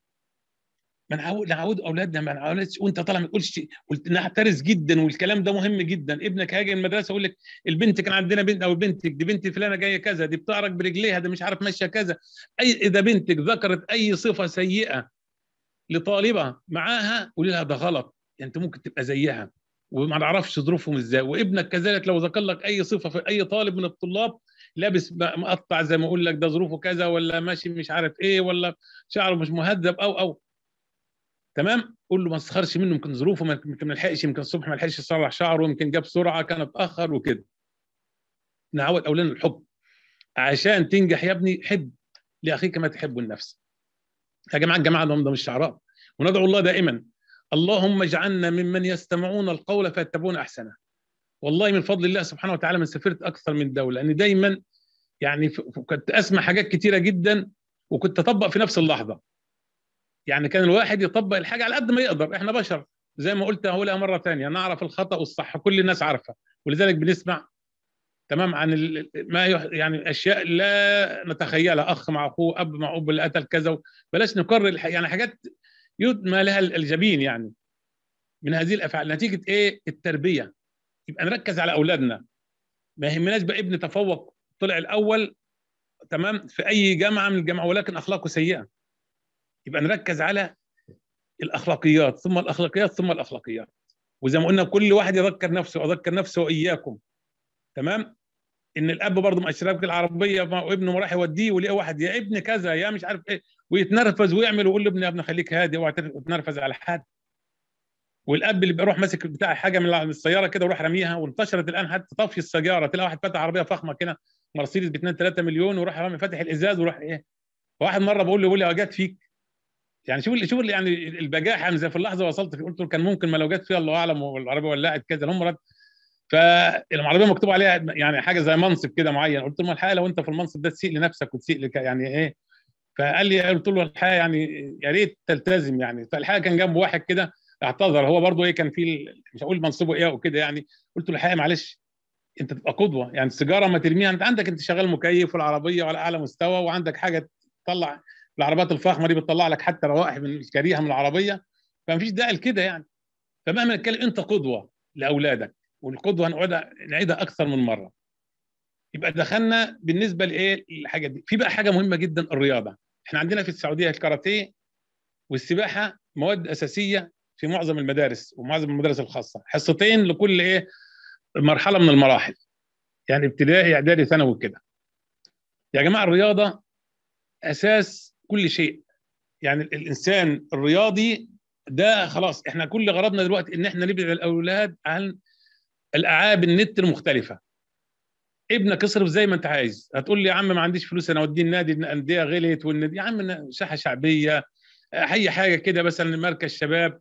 ما نعود نعود اولادنا ما نعودش وانت طالع ما تقولش قلت نحترس جدا والكلام ده مهم جدا ابنك هاجي المدرسه يقول لك البنت كان عندنا بنت او بنتك دي بنت فلانه جايه كذا دي بتعرق برجليها ده مش عارف ماشيه كذا اي اذا بنتك ذكرت اي صفه سيئه لطالبه معاها قولي لها ده غلط يعني انت ممكن تبقى زيها وما نعرفش ظروفهم ازاي وابنك كذلك لو ذكر لك اي صفه في اي طالب من الطلاب لابس مقطع زي ما اقول لك ده ظروفه كذا ولا ماشي مش عارف ايه ولا شعره مش مهذب او او تمام قول له ما تسخرش منه يمكن ظروفه يمكن ما لحقش يمكن الصبح ما لحقش يصلح شعره يمكن جاب سرعه كان اتاخر وكده نعود اولادنا الحب عشان تنجح يا ابني حب لاخيك ما تحب النفس يا جماعه الجماعه ده مش شعراء وندعو الله دائما اللهم اجعلنا ممن يستمعون القول فيتبعون احسنه والله من فضل الله سبحانه وتعالى من سافرت اكثر من دوله لان دايما يعني كنت اسمع حاجات كثيره جدا وكنت اطبق في نفس اللحظه يعني كان الواحد يطبق الحاجه على قد ما يقدر احنا بشر زي ما قلت هقولها مره ثانيه نعرف الخطا والصح كل الناس عارفه ولذلك بنسمع تمام عن ما يعني اشياء لا نتخيلها اخ مع اخوه اب مع اب اللي قتل كذا بلاش نكرر يعني حاجات ما لها الجبين يعني من هذه الافعال نتيجه ايه التربيه يبقى نركز على اولادنا ما يهمناش بقى ابن تفوق طلع الاول تمام في اي جامعه من الجامعه ولكن اخلاقه سيئه يبقى نركز على الاخلاقيات ثم الاخلاقيات ثم الاخلاقيات وزي ما قلنا كل واحد يذكر نفسه اذكر نفسه واياكم تمام ان الاب برضه مع الشباب العربيه وابنه راح يوديه ولقى واحد يا ابن كذا يا مش عارف ايه ويتنرفز ويعمل ويقول له ابني يا ابني خليك هادي اوعى تتنرفز على حد والاب اللي بيروح ماسك بتاع حاجه من السياره كده ويروح راميها وانتشرت الان حتى طفي السياره تلاقي واحد فاتح عربيه فخمه كده مرسيدس ب 2 3 مليون وراح رامي فاتح الازاز وراح ايه واحد مره بقول له بيقول لي اجت فيك يعني شوف شوف يعني البجاحه يعني زي في اللحظه وصلت في قلت له كان ممكن ما لو جت فيها الله اعلم والعربيه ولعت كذا هم رد فالعربيه مكتوب عليها يعني حاجه زي منصب كده معين قلت له الحقيقه لو انت في المنصب ده تسيء لنفسك وتسيء لك يعني ايه فقال لي قلت له الحقيقه يعني يا ريت تلتزم يعني فالحقيقه كان جنبه واحد كده اعتذر هو برضه ايه كان في مش هقول منصبه ايه وكده يعني قلت له الحقيقه معلش انت تبقى قدوه يعني السيجاره ما ترميها انت عندك انت شغال مكيف والعربيه على اعلى مستوى وعندك حاجه تطلع العربيات الفاخمه دي بتطلع لك حتى روائح من الكريهه من العربيه فما فيش داعي لكده يعني فمهما نتكلم انت قدوه لاولادك والقدوه هنقعدها نعيدها اكثر من مره يبقى دخلنا بالنسبه لايه الحاجه دي في بقى حاجه مهمه جدا الرياضه احنا عندنا في السعوديه الكاراتيه والسباحه مواد اساسيه في معظم المدارس ومعظم المدارس الخاصه حصتين لكل ايه مرحله من المراحل يعني ابتدائي اعدادي ثانوي كده يا جماعه الرياضه اساس كل شيء يعني الانسان الرياضي ده خلاص احنا كل غرضنا دلوقتي ان احنا نبعد الاولاد عن الالعاب النت المختلفه ابنك اصرف زي ما انت عايز هتقول لي يا عم ما عنديش فلوس انا اوديه النادي الانديه غلت والنادي يا عم ساحه شعبيه اي حاجه كده مثلا مركز شباب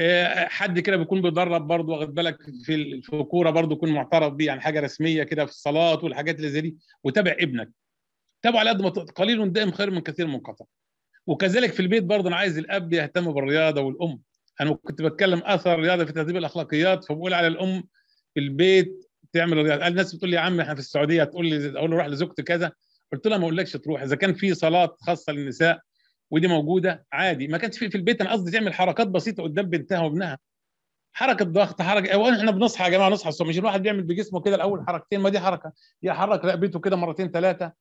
آه، حد كده بيكون بيدرب برضه واخد بالك في الكوره برضه يكون معترف بيه يعني حاجه رسميه كده في الصالات والحاجات اللي زي دي وتابع ابنك تابعوا على قد ما قليل دائم خير من كثير منقطع وكذلك في البيت برضه انا عايز الاب يهتم بالرياضه والام انا كنت بتكلم اثر الرياضه في تهذيب الاخلاقيات فبقول على الام في البيت تعمل رياضه قال الناس بتقول لي يا عم احنا في السعوديه تقول لي اقول له روح لزوجتي كذا قلت لها ما اقولكش تروح اذا كان في صلاه خاصه للنساء ودي موجوده عادي ما كانش في في البيت انا قصدي تعمل حركات بسيطه قدام بنتها وابنها حركه ضغط حركه اولا احنا بنصحى يا جماعه نصحى الصبح مش الواحد بيعمل بجسمه كده الاول حركتين ما دي حركه يحرك رقبته كده مرتين ثلاثه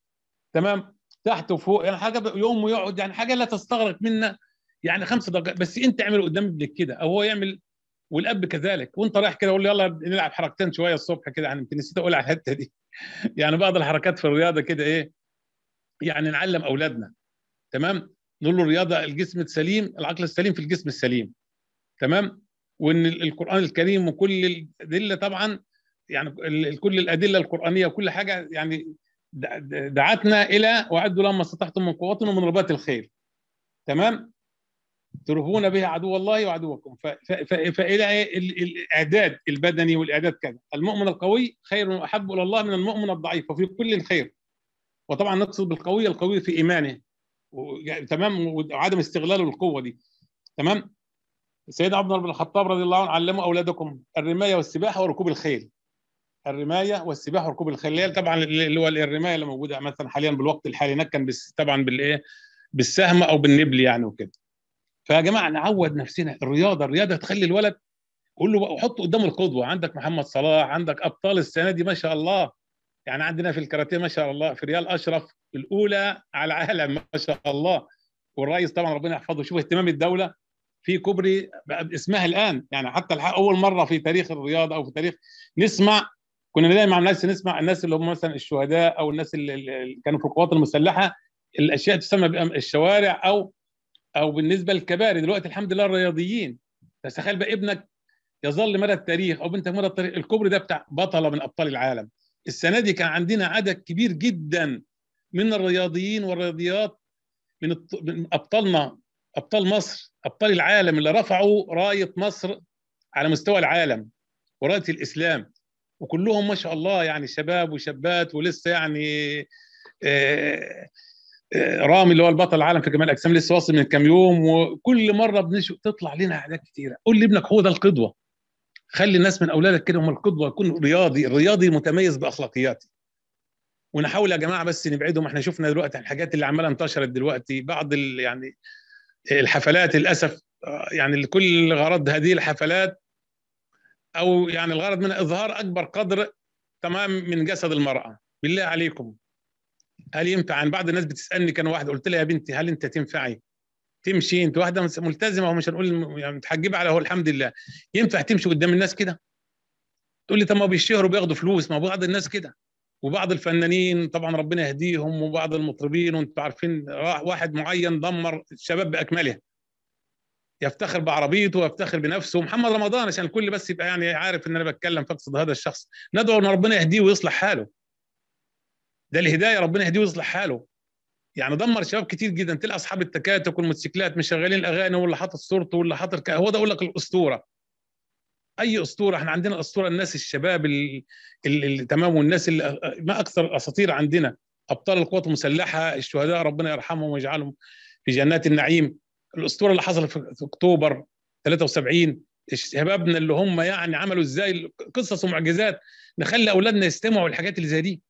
تمام تحت وفوق يعني حاجه يقوم ويقعد يعني حاجه لا تستغرق منا يعني خمس دقائق بس انت اعمل قدام ابنك كده او هو يعمل والاب كذلك وانت رايح كده قول يلا نلعب حركتين شويه الصبح كده يعني نسيت اقول على الحته دي يعني بعض الحركات في الرياضه كده ايه يعني نعلم اولادنا تمام نقول له الرياضه الجسم السليم العقل السليم في الجسم السليم تمام وان القران الكريم وكل الادله طبعا يعني كل الادله القرانيه وكل حاجه يعني دعتنا الى واعدوا لهم ما استطعتم من قوه ومن رباط الخيل تمام ترهبون بها عدو الله وعدوكم فالى الاعداد البدني والاعداد كذا المؤمن القوي خير واحب الى الله من المؤمن الضعيف وفي كل الخير وطبعا نقصد بالقوي القوي في ايمانه يعني تمام وعدم استغلاله للقوه دي تمام سيدنا عمر بن الخطاب رضي الله عنه علموا اولادكم الرمايه والسباحه وركوب الخيل الرمايه والسباحه وركوب الخيل طبعا اللي هو الرمايه اللي موجوده مثلا حاليا بالوقت الحالي هناك كان طبعا بالايه بالسهم او بالنبل يعني وكده فيا جماعه نعود نفسنا الرياضه الرياضه تخلي الولد قول له وحطه قدامه القدوه عندك محمد صلاح عندك ابطال السنه دي ما شاء الله يعني عندنا في الكاراتيه ما شاء الله في ريال اشرف الاولى على العالم ما شاء الله والرئيس طبعا ربنا يحفظه شوف اهتمام الدوله في كوبري باسمها الان يعني حتى اول مره في تاريخ الرياضه او في تاريخ نسمع كنا دايما مع الناس نسمع الناس اللي هم مثلا الشهداء او الناس اللي كانوا في القوات المسلحه الاشياء تسمى الشوارع او او بالنسبه للكباري دلوقتي الحمد لله الرياضيين تخيل بقى ابنك يظل مدى التاريخ او بنتك مدى التاريخ الكوبري ده بتاع بطله من ابطال العالم السنه دي كان عندنا عدد كبير جدا من الرياضيين والرياضيات من, الط... من ابطالنا ابطال مصر ابطال العالم اللي رفعوا رايه مصر على مستوى العالم ورايه الاسلام وكلهم ما شاء الله يعني شباب وشابات ولسه يعني آه، آه، رامي اللي هو البطل العالم في كمال الاجسام لسه واصل من كام يوم وكل مره بنشوف تطلع لنا حاجات كتيره قول لابنك هو ده القدوه خلي الناس من اولادك كده هم القدوه يكون رياضي الرياضي متميز باخلاقياته ونحاول يا جماعه بس نبعدهم احنا شفنا دلوقتي الحاجات اللي عماله انتشرت دلوقتي بعض يعني الحفلات للاسف آه، يعني لكل غرض هذه الحفلات او يعني الغرض منها اظهار اكبر قدر تمام من جسد المراه بالله عليكم هل ينفع يعني بعض الناس بتسالني كان واحده قلت لها يا بنتي هل انت تنفعي تمشي انت واحده ملتزمه ومش هنقول يعني متحجبه على هو الحمد لله ينفع تمشي قدام الناس كده تقول لي طب ما بيشتهروا بياخدوا فلوس ما بعض الناس كده وبعض الفنانين طبعا ربنا يهديهم وبعض المطربين وانتم عارفين واحد معين دمر الشباب باكمله يفتخر بعربيته ويفتخر بنفسه محمد رمضان عشان الكل بس يبقى يعني عارف ان انا بتكلم فاقصد هذا الشخص ندعو ان ربنا يهديه ويصلح حاله ده الهدايه ربنا يهديه ويصلح حاله يعني دمر شباب كتير جدا تلاقي اصحاب التكاتك والموتوسيكلات مشغلين الاغاني واللي حاطط صورته واللي حاطط هو ده اقول لك الاسطوره اي اسطوره احنا عندنا اسطوره الناس الشباب اللي تمام والناس اللي ما اكثر الاساطير عندنا ابطال القوات المسلحه الشهداء ربنا يرحمهم ويجعلهم في جنات النعيم الاسطوره اللي حصلت في اكتوبر 73 شبابنا اللي هم يعني عملوا ازاي قصص ومعجزات نخلي اولادنا يستمعوا الحاجات اللي زي دي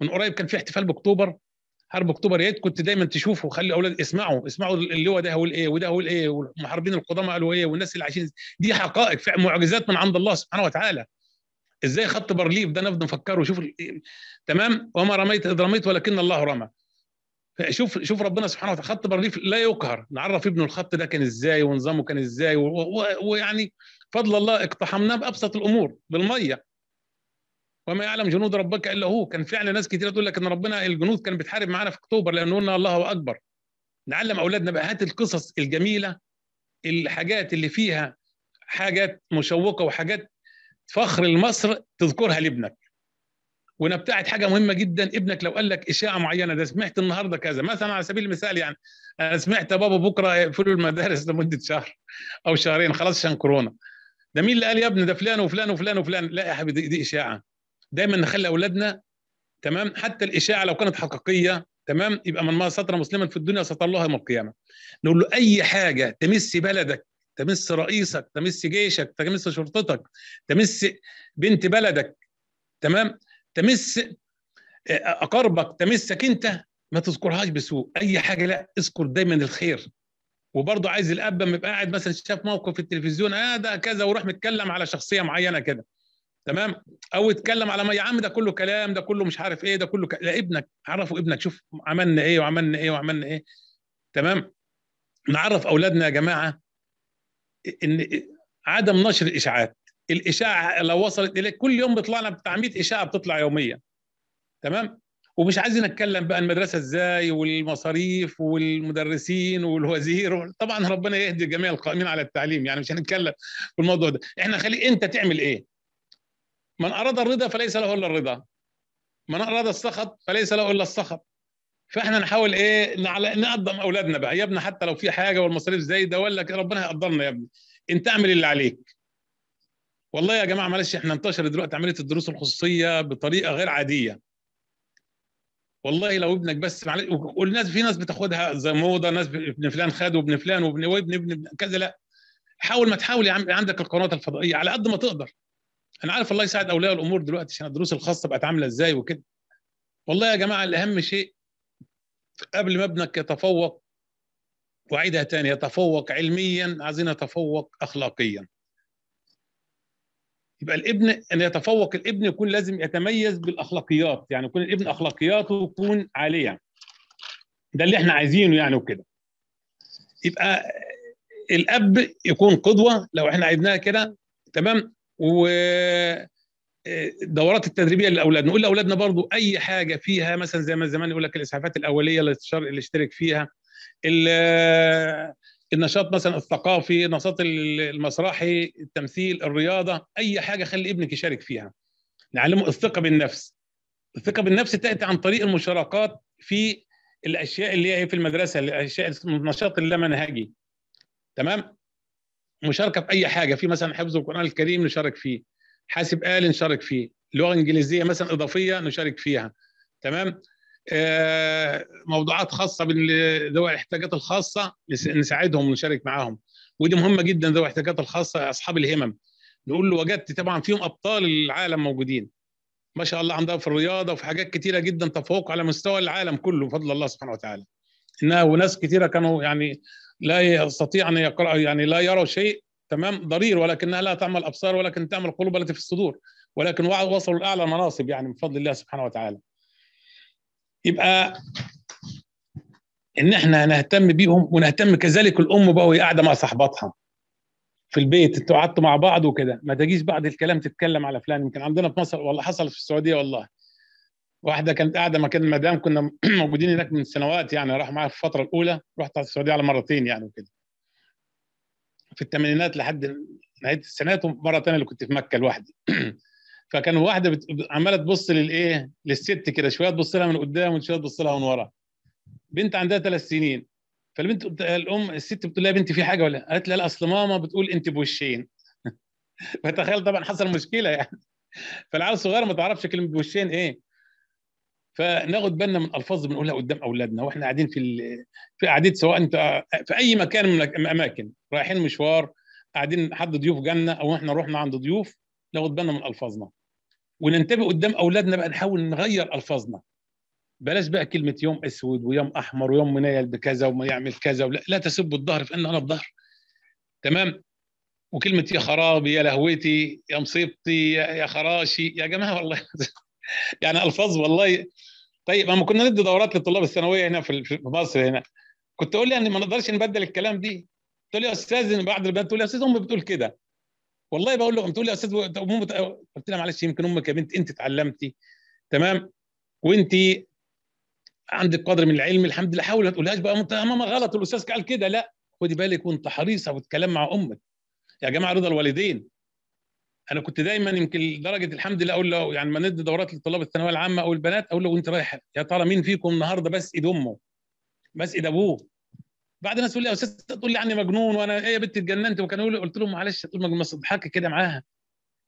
من قريب كان في احتفال باكتوبر حرب اكتوبر يا كنت دايما تشوفه خلي اولاد اسمعوا اسمعوا اللواء ده هو ايه وده هو ايه والمحاربين القدامى قالوا ايه والناس اللي عايشين دي حقائق معجزات من عند الله سبحانه وتعالى ازاي خط بارليف ده نفضل نفكره وشوف تمام وما رميت اذ رميت ولكن الله رمى شوف شوف ربنا سبحانه وتعالى خط بارليف لا يقهر نعرف ابن الخط ده كان ازاي ونظامه كان ازاي ويعني فضل الله اقتحمناه بابسط الامور بالميه وما يعلم جنود ربك الا هو كان فعلا ناس كتير تقول لك ان ربنا الجنود كان بتحارب معانا في اكتوبر لانه قلنا الله اكبر نعلم اولادنا بقى هات القصص الجميله الحاجات اللي فيها حاجات مشوقه وحاجات فخر لمصر تذكرها لابنك ونبتعد حاجه مهمه جدا ابنك لو قال لك اشاعه معينه ده سمعت النهارده كذا مثلا على سبيل المثال يعني انا سمعت بابا بكره يقفل المدارس لمده شهر او شهرين خلاص عشان كورونا ده مين اللي قال يا ابني ده فلان وفلان وفلان وفلان لا يا حبيبي دي اشاعه دايما نخلي اولادنا تمام حتى الاشاعه لو كانت حقيقيه تمام يبقى من ما ستر مسلما في الدنيا ستر الله يوم القيامه نقول له اي حاجه تمس بلدك تمس رئيسك تمس جيشك تمس شرطتك تمس بنت بلدك تمام تمس آه، اقاربك تمسك انت ما تذكرهاش بسوء اي حاجه لا اذكر دايما الخير وبرضه عايز الاب لما يبقى قاعد مثلا شاف موقف في التلفزيون اه ده كذا وراح متكلم على شخصيه معينه كده تمام او اتكلم على ما يا عم ده كله كلام ده كله مش عارف ايه ده كله ك... لا ابنك عرفوا ابنك شوف عملنا ايه وعملنا ايه وعملنا ايه تمام نعرف اولادنا يا جماعه ان عدم نشر الاشاعات الاشاعه لو وصلت اليك كل يوم بيطلع لنا بتاع 100 اشاعه بتطلع يوميا تمام ومش عايزين نتكلم بقى المدرسه ازاي والمصاريف والمدرسين والوزير طبعا ربنا يهدي جميع القائمين على التعليم يعني مش هنتكلم في الموضوع ده احنا خلي انت تعمل ايه من اراد الرضا فليس له الا الرضا من اراد السخط فليس له الا السخط فاحنا نحاول ايه نقدم اولادنا بقى يا ابني حتى لو في حاجه والمصاريف زايده ولا ربنا هيقدرنا يا ابني انت اعمل اللي عليك والله يا جماعه معلش احنا انتشر دلوقتي عمليه الدروس الخصوصيه بطريقه غير عاديه والله لو ابنك بس معلش والناس في ناس بتاخدها زي موضه ناس ابن فلان خد وابن فلان وابن وابن ابن كذا لا حاول ما تحاول يا عم عندك القنوات الفضائيه على قد ما تقدر انا عارف الله يساعد اولياء الامور دلوقتي عشان الدروس الخاصه بقت عامله ازاي وكده والله يا جماعه الاهم شيء قبل ما ابنك يتفوق واعيدها تاني يتفوق علميا عايزين يتفوق اخلاقيا يبقى الابن ان يتفوق الابن يكون لازم يتميز بالاخلاقيات يعني يكون الابن اخلاقياته تكون عاليه ده اللي احنا عايزينه يعني وكده يبقى الاب يكون قدوه لو احنا عايزناها كده تمام و الدورات التدريبيه للاولاد نقول لاولادنا برضو اي حاجه فيها مثلا زي ما زمان يقول لك الاسعافات الاوليه اللي اشترك فيها النشاط مثلا الثقافي النشاط المسرحي التمثيل الرياضه اي حاجه خلي ابنك يشارك فيها نعلمه الثقه بالنفس الثقه بالنفس تاتي عن طريق المشاركات في الاشياء اللي هي في المدرسه الاشياء النشاط اللامنهجي تمام مشاركه في اي حاجه في مثلا حفظ القران الكريم نشارك فيه حاسب آلي نشارك فيه لغه انجليزيه مثلا اضافيه نشارك فيها تمام آه، موضوعات خاصه بذوي الاحتياجات الخاصه نساعدهم ونشارك معاهم ودي مهمه جدا ذوي الاحتياجات الخاصه اصحاب الهمم نقول له وجدت طبعا فيهم ابطال العالم موجودين ما شاء الله عندها في الرياضه وفي حاجات كتيره جدا تفوق على مستوى العالم كله بفضل الله سبحانه وتعالى انها وناس كتيره كانوا يعني لا يستطيع ان يقرا يعني لا يرى شيء تمام ضرير ولكنها لا تعمل ابصار ولكن تعمل قلوب التي في الصدور ولكن وصلوا لاعلى مناصب يعني بفضل الله سبحانه وتعالى يبقى ان احنا نهتم بيهم ونهتم كذلك الام بقى وهي قاعده مع صاحباتها في البيت انتوا قعدتوا مع بعض وكده ما تجيش بعد الكلام تتكلم على فلان يمكن عندنا في مصر والله حصل في السعوديه والله واحده كانت قاعده مكان مدام كنا موجودين هناك من سنوات يعني راح معايا في الفتره الاولى رحت على السعوديه على مرتين يعني وكده في الثمانينات لحد نهايه السنوات ومره ثانيه اللي كنت في مكه لوحدي فكان واحده بت... عماله تبص للايه للست كده شويه تبص لها من قدام وشويه تبص لها من ورا بنت عندها ثلاث سنين فالبنت الام الست بتقول لها بنتي في حاجه ولا قالت لها اصل ماما بتقول انت بوشين فتخيل طبعا حصل مشكله يعني فالعيال الصغيره ما تعرفش كلمه بوشين ايه فناخد بالنا من الفاظ بنقولها قدام اولادنا واحنا قاعدين في ال... في قاعدين سواء انت في اي مكان من الاماكن رايحين مشوار قاعدين حد ضيوف جانا او احنا رحنا عند ضيوف ناخد بالنا من الفاظنا وننتبه قدام اولادنا بقى نحاول نغير الفاظنا بلاش بقى كلمه يوم اسود ويوم احمر ويوم منيل بكذا وما يعمل كذا ولا لا تسبوا الظهر فان انا الظهر تمام وكلمه يا خرابي يا لهوتي يا مصيبتي يا خراشي يا جماعه والله يعني الفاظ والله طيب اما كنا ندي دورات للطلاب الثانويه هنا في مصر هنا كنت اقول لي يعني ما نقدرش نبدل الكلام دي تقول لي يا استاذ بعد البنات تقول لي يا استاذ امي بتقول كده والله بقول له قمت تقول لي يا استاذ قلت لها معلش يمكن امك يا بنت انت اتعلمتي تمام وانت عندك قدر من العلم الحمد لله حاول ما تقولهاش بقى انت ماما غلط الاستاذ قال كده لا خدي بالك وانت حريصه والكلام مع امك يا جماعه رضا الوالدين انا كنت دايما يمكن لدرجه الحمد لله اقول له يعني ما ندي دورات للطلاب الثانويه العامه او البنات اقول له وانت رايح يا ترى مين فيكم النهارده بس ايد امه بس ايد ابوه بعد الناس تقول لي يا استاذ تقول لي عني مجنون وانا ايه يا بنت اتجننت وكانوا يقولوا قلت لهم معلش تقول مجنون بس اضحكي كده معاها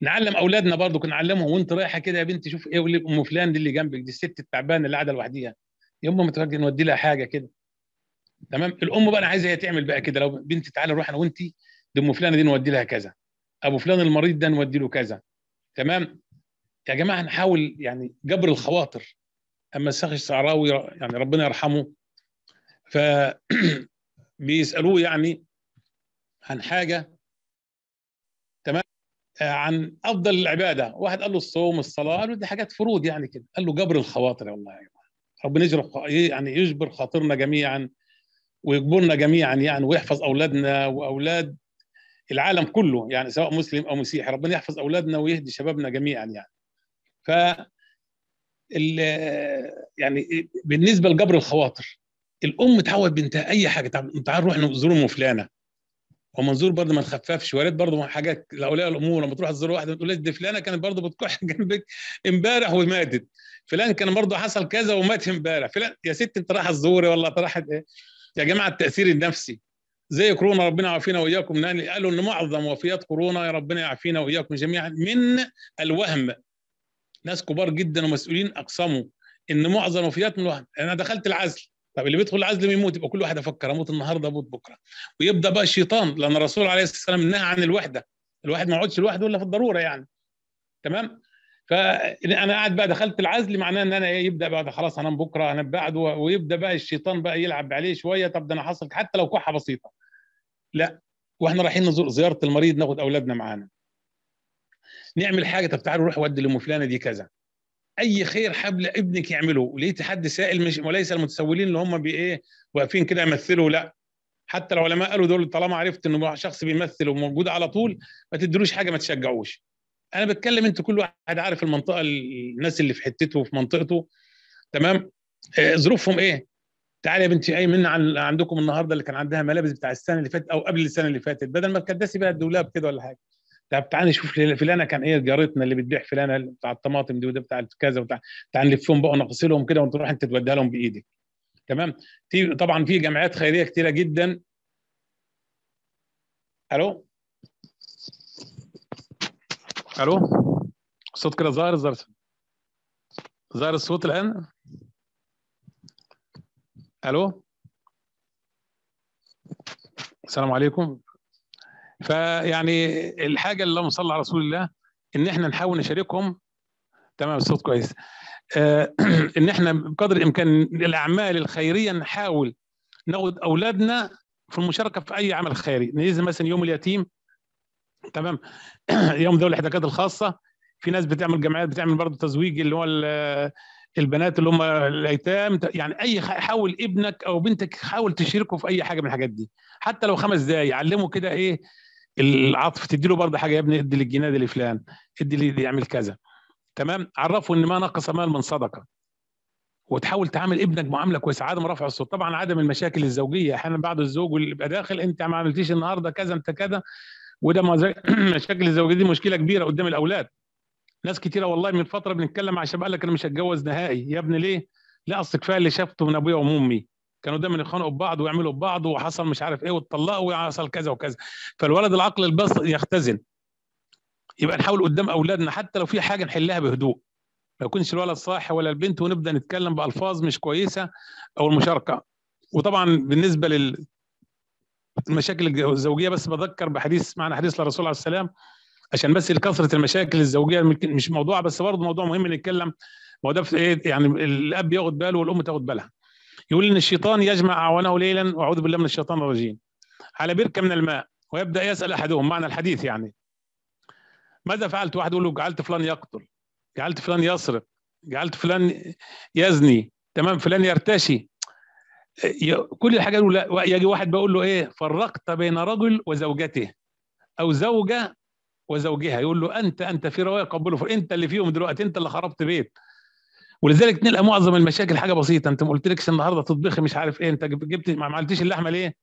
نعلم اولادنا برضو كنا نعلمهم وانت رايحه كده يا بنتي شوف ايه ام فلان دي اللي جنبك دي الست التعبانه اللي قاعده لوحديها يا ام متوجه نودي لها حاجه كده تمام الام بقى انا عايزه هي تعمل بقى كده لو بنتي تعالى نروح انا وانت دي ام فلانه دي نودي لها كذا ابو فلان المريض ده نودي له كذا تمام يا جماعه نحاول يعني جبر الخواطر اما الشيخ الصعراوي يعني ربنا يرحمه ف بيسالوه يعني عن حاجه تمام آه، عن افضل العباده واحد قال له الصوم الصلاه قال له دي حاجات فروض يعني كده قال له جبر الخواطر والله يا يعني. جماعه ربنا يجبر إيه يعني يجبر خاطرنا جميعا ويجبرنا جميعا يعني ويحفظ اولادنا واولاد العالم كله يعني سواء مسلم او مسيحي ربنا يحفظ اولادنا ويهدي شبابنا جميعا يعني ف يعني بالنسبه لجبر الخواطر الام تعود بنتها اي حاجه تعال نروح نزور ام فلانه ومنظور برضه ما نخففش وريت برضه حاجات لاولياء الامور لما تروح تزور واحده ما لي دي فلانه كانت برضه بتكح جنبك امبارح وماتت فلان كان برضه حصل كذا ومات امبارح فلان يا ست انت رايحه تزوري ولا رايحه ايه يا جماعه التاثير النفسي زي كورونا ربنا يعافينا واياكم ناني نعم، قالوا ان معظم وفيات كورونا يا ربنا يعافينا واياكم جميعا من الوهم ناس كبار جدا ومسؤولين اقسموا ان معظم وفيات من الوهم انا دخلت العزل طب اللي بيدخل العزل يموت يبقى كل واحد افكر اموت النهارده اموت بكره ويبدا بقى الشيطان لان الرسول عليه الصلاه والسلام نهى عن الوحده الواحد ما يقعدش لوحده الا في الضروره يعني تمام فانا قاعد بقى دخلت العزل معناه ان انا إيه، يبدا بقى خلاص انام بكره انام بعد ويبدا بقى الشيطان بقى يلعب عليه شويه طب ده انا حصل حتى لو كحه بسيطه لا واحنا رايحين نزور زياره المريض ناخد اولادنا معانا نعمل حاجه طب تعالوا روح ودي لام فلانه دي كذا اي خير حبل ابنك يعمله وليه تحدي سائل مش وليس المتسولين اللي هم بايه واقفين كده يمثلوا لا حتى لو العلماء قالوا دول طالما عرفت انه شخص بيمثل وموجود على طول ما تدروش حاجه ما تشجعوش انا بتكلم انت كل واحد عارف المنطقه الناس اللي في حتته وفي منطقته تمام آه، ظروفهم ايه تعالى يا بنتي اي من عندكم النهارده اللي كان عندها ملابس بتاع السنه اللي فاتت او قبل السنه اللي فاتت بدل ما تكدسي بقى الدولاب كده ولا حاجه طب تعال نشوف فلانه كان ايه جارتنا اللي بتبيع فلانه بتاع الطماطم دي وده بتاع كذا وبتاع تعال نلفهم بقى ونغسلهم كده وتروح انت توديها لهم بايدك تمام في طبعا في جمعيات خيريه كتيره جدا الو الو الصوت كده ظاهر ظاهر ظاهر الصوت الان الو السلام عليكم فيعني الحاجه اللي اللهم صل على رسول الله ان احنا نحاول نشاركهم تمام الصوت كويس آه، ان احنا بقدر الامكان الاعمال الخيريه نحاول ناخد اولادنا في المشاركه في اي عمل خيري ننزل مثلا يوم اليتيم تمام يوم ذوي الاحتياجات الخاصه في ناس بتعمل جمعيات بتعمل برضه تزويج اللي هو آه، البنات اللي هم الايتام يعني اي حاول ابنك او بنتك حاول تشاركه في اي حاجه من الحاجات دي حتى لو خمس دقايق علمه كده ايه العطف تديله برضه حاجه يا ابني ادي للجناد لفلان ادي يعمل كذا تمام عرفه ان ما نقص مال من صدقه وتحاول تعامل ابنك معامله كويسه عدم رفع الصوت طبعا عدم المشاكل الزوجيه احيانا بعد الزوج اللي يبقى داخل انت ما عملتيش النهارده كذا انت كذا وده مشاكل الزوجيه دي مشكله كبيره قدام الاولاد ناس كتيره والله من فتره بنتكلم مع شباب قال لك انا مش هتجوز نهائي يا ابني ليه؟ لا اصل كفايه اللي شافته من ابويا وامي امي كانوا دايما يخانقوا ببعض ويعملوا ببعض وحصل مش عارف ايه واتطلقوا وحصل كذا وكذا فالولد العقل البسط يختزن يبقى نحاول قدام اولادنا حتى لو في حاجه نحلها بهدوء ما يكونش الولد صاحي ولا البنت ونبدا نتكلم بالفاظ مش كويسه او المشاركه وطبعا بالنسبه لل المشاكل الزوجيه بس بذكر بحديث معنى حديث للرسول عليه السلام عشان بس لكثره المشاكل الزوجيه مش موضوع بس برضه موضوع مهم نتكلم ما هو ده ايه يعني الاب ياخد باله والام تاخد بالها يقول ان الشيطان يجمع اعوانه ليلا واعوذ بالله من الشيطان الرجيم على بركه من الماء ويبدا يسال احدهم معنى الحديث يعني ماذا فعلت واحد يقول له جعلت فلان يقتل جعلت فلان يسرق جعلت فلان يزني تمام فلان يرتشي كل الحاجات لا يجي واحد بقول له ايه فرقت بين رجل وزوجته او زوجه وزوجها يقول له انت انت في روايه قبله انت اللي فيهم دلوقتي انت اللي خربت بيت ولذلك تلقى معظم المشاكل حاجه بسيطه انت ما قلتلكش النهارده تطبخي مش عارف ايه انت جبت ما عملتيش اللحمه ليه؟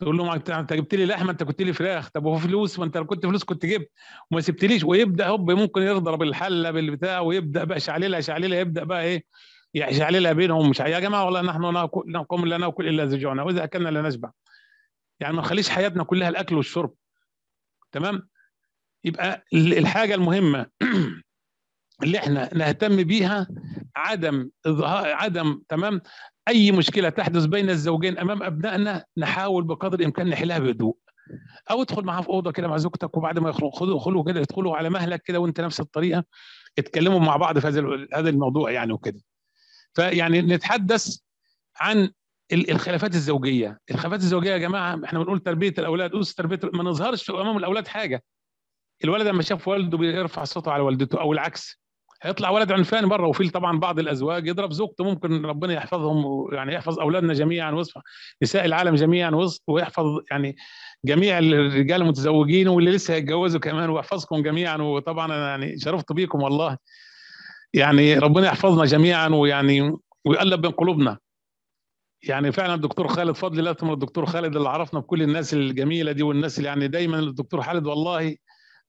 تقول لهم انت جبت لي لحمه انت كنت لي فراخ طب وفلوس فلوس ما انت لو كنت فلوس كنت جبت وما سبتليش ويبدا هوب ممكن يضرب الحله بالبتاع ويبدا بقى شعللها شعللها يبدا بقى ايه يشعللها يعني بينهم مش يا جماعه والله نحن نقوم لا ناكل الا زجعنا واذا اكلنا لا نشبع يعني ما نخليش حياتنا كلها الاكل والشرب تمام يبقى الحاجه المهمه اللي احنا نهتم بيها عدم إظهار عدم تمام اي مشكله تحدث بين الزوجين امام ابنائنا نحاول بقدر الامكان نحلها بهدوء او ادخل معاه في اوضه كده مع زوجتك وبعد ما خلو كده يدخلوا على مهلك كده وانت نفس الطريقه اتكلموا مع بعض في هذا هذا الموضوع يعني وكده فيعني نتحدث عن الخلافات الزوجيه الخلافات الزوجيه يا جماعه احنا بنقول تربيه الاولاد اسس تربيه ما نظهرش امام الاولاد حاجه الولد لما شاف والده بيرفع صوته على والدته او العكس هيطلع ولد عنفان بره وفي طبعا بعض الازواج يضرب زوجته ممكن ربنا يحفظهم يعني يحفظ اولادنا جميعا ويصفح نساء العالم جميعا ويحفظ يعني جميع الرجال المتزوجين واللي لسه هيتجوزوا كمان ويحفظكم جميعا وطبعا انا يعني شرفت بيكم والله يعني ربنا يحفظنا جميعا ويعني ويقلب بين قلوبنا يعني فعلا الدكتور خالد فضل الله ثم الدكتور خالد اللي عرفنا بكل الناس الجميله دي والناس اللي يعني دايما الدكتور خالد والله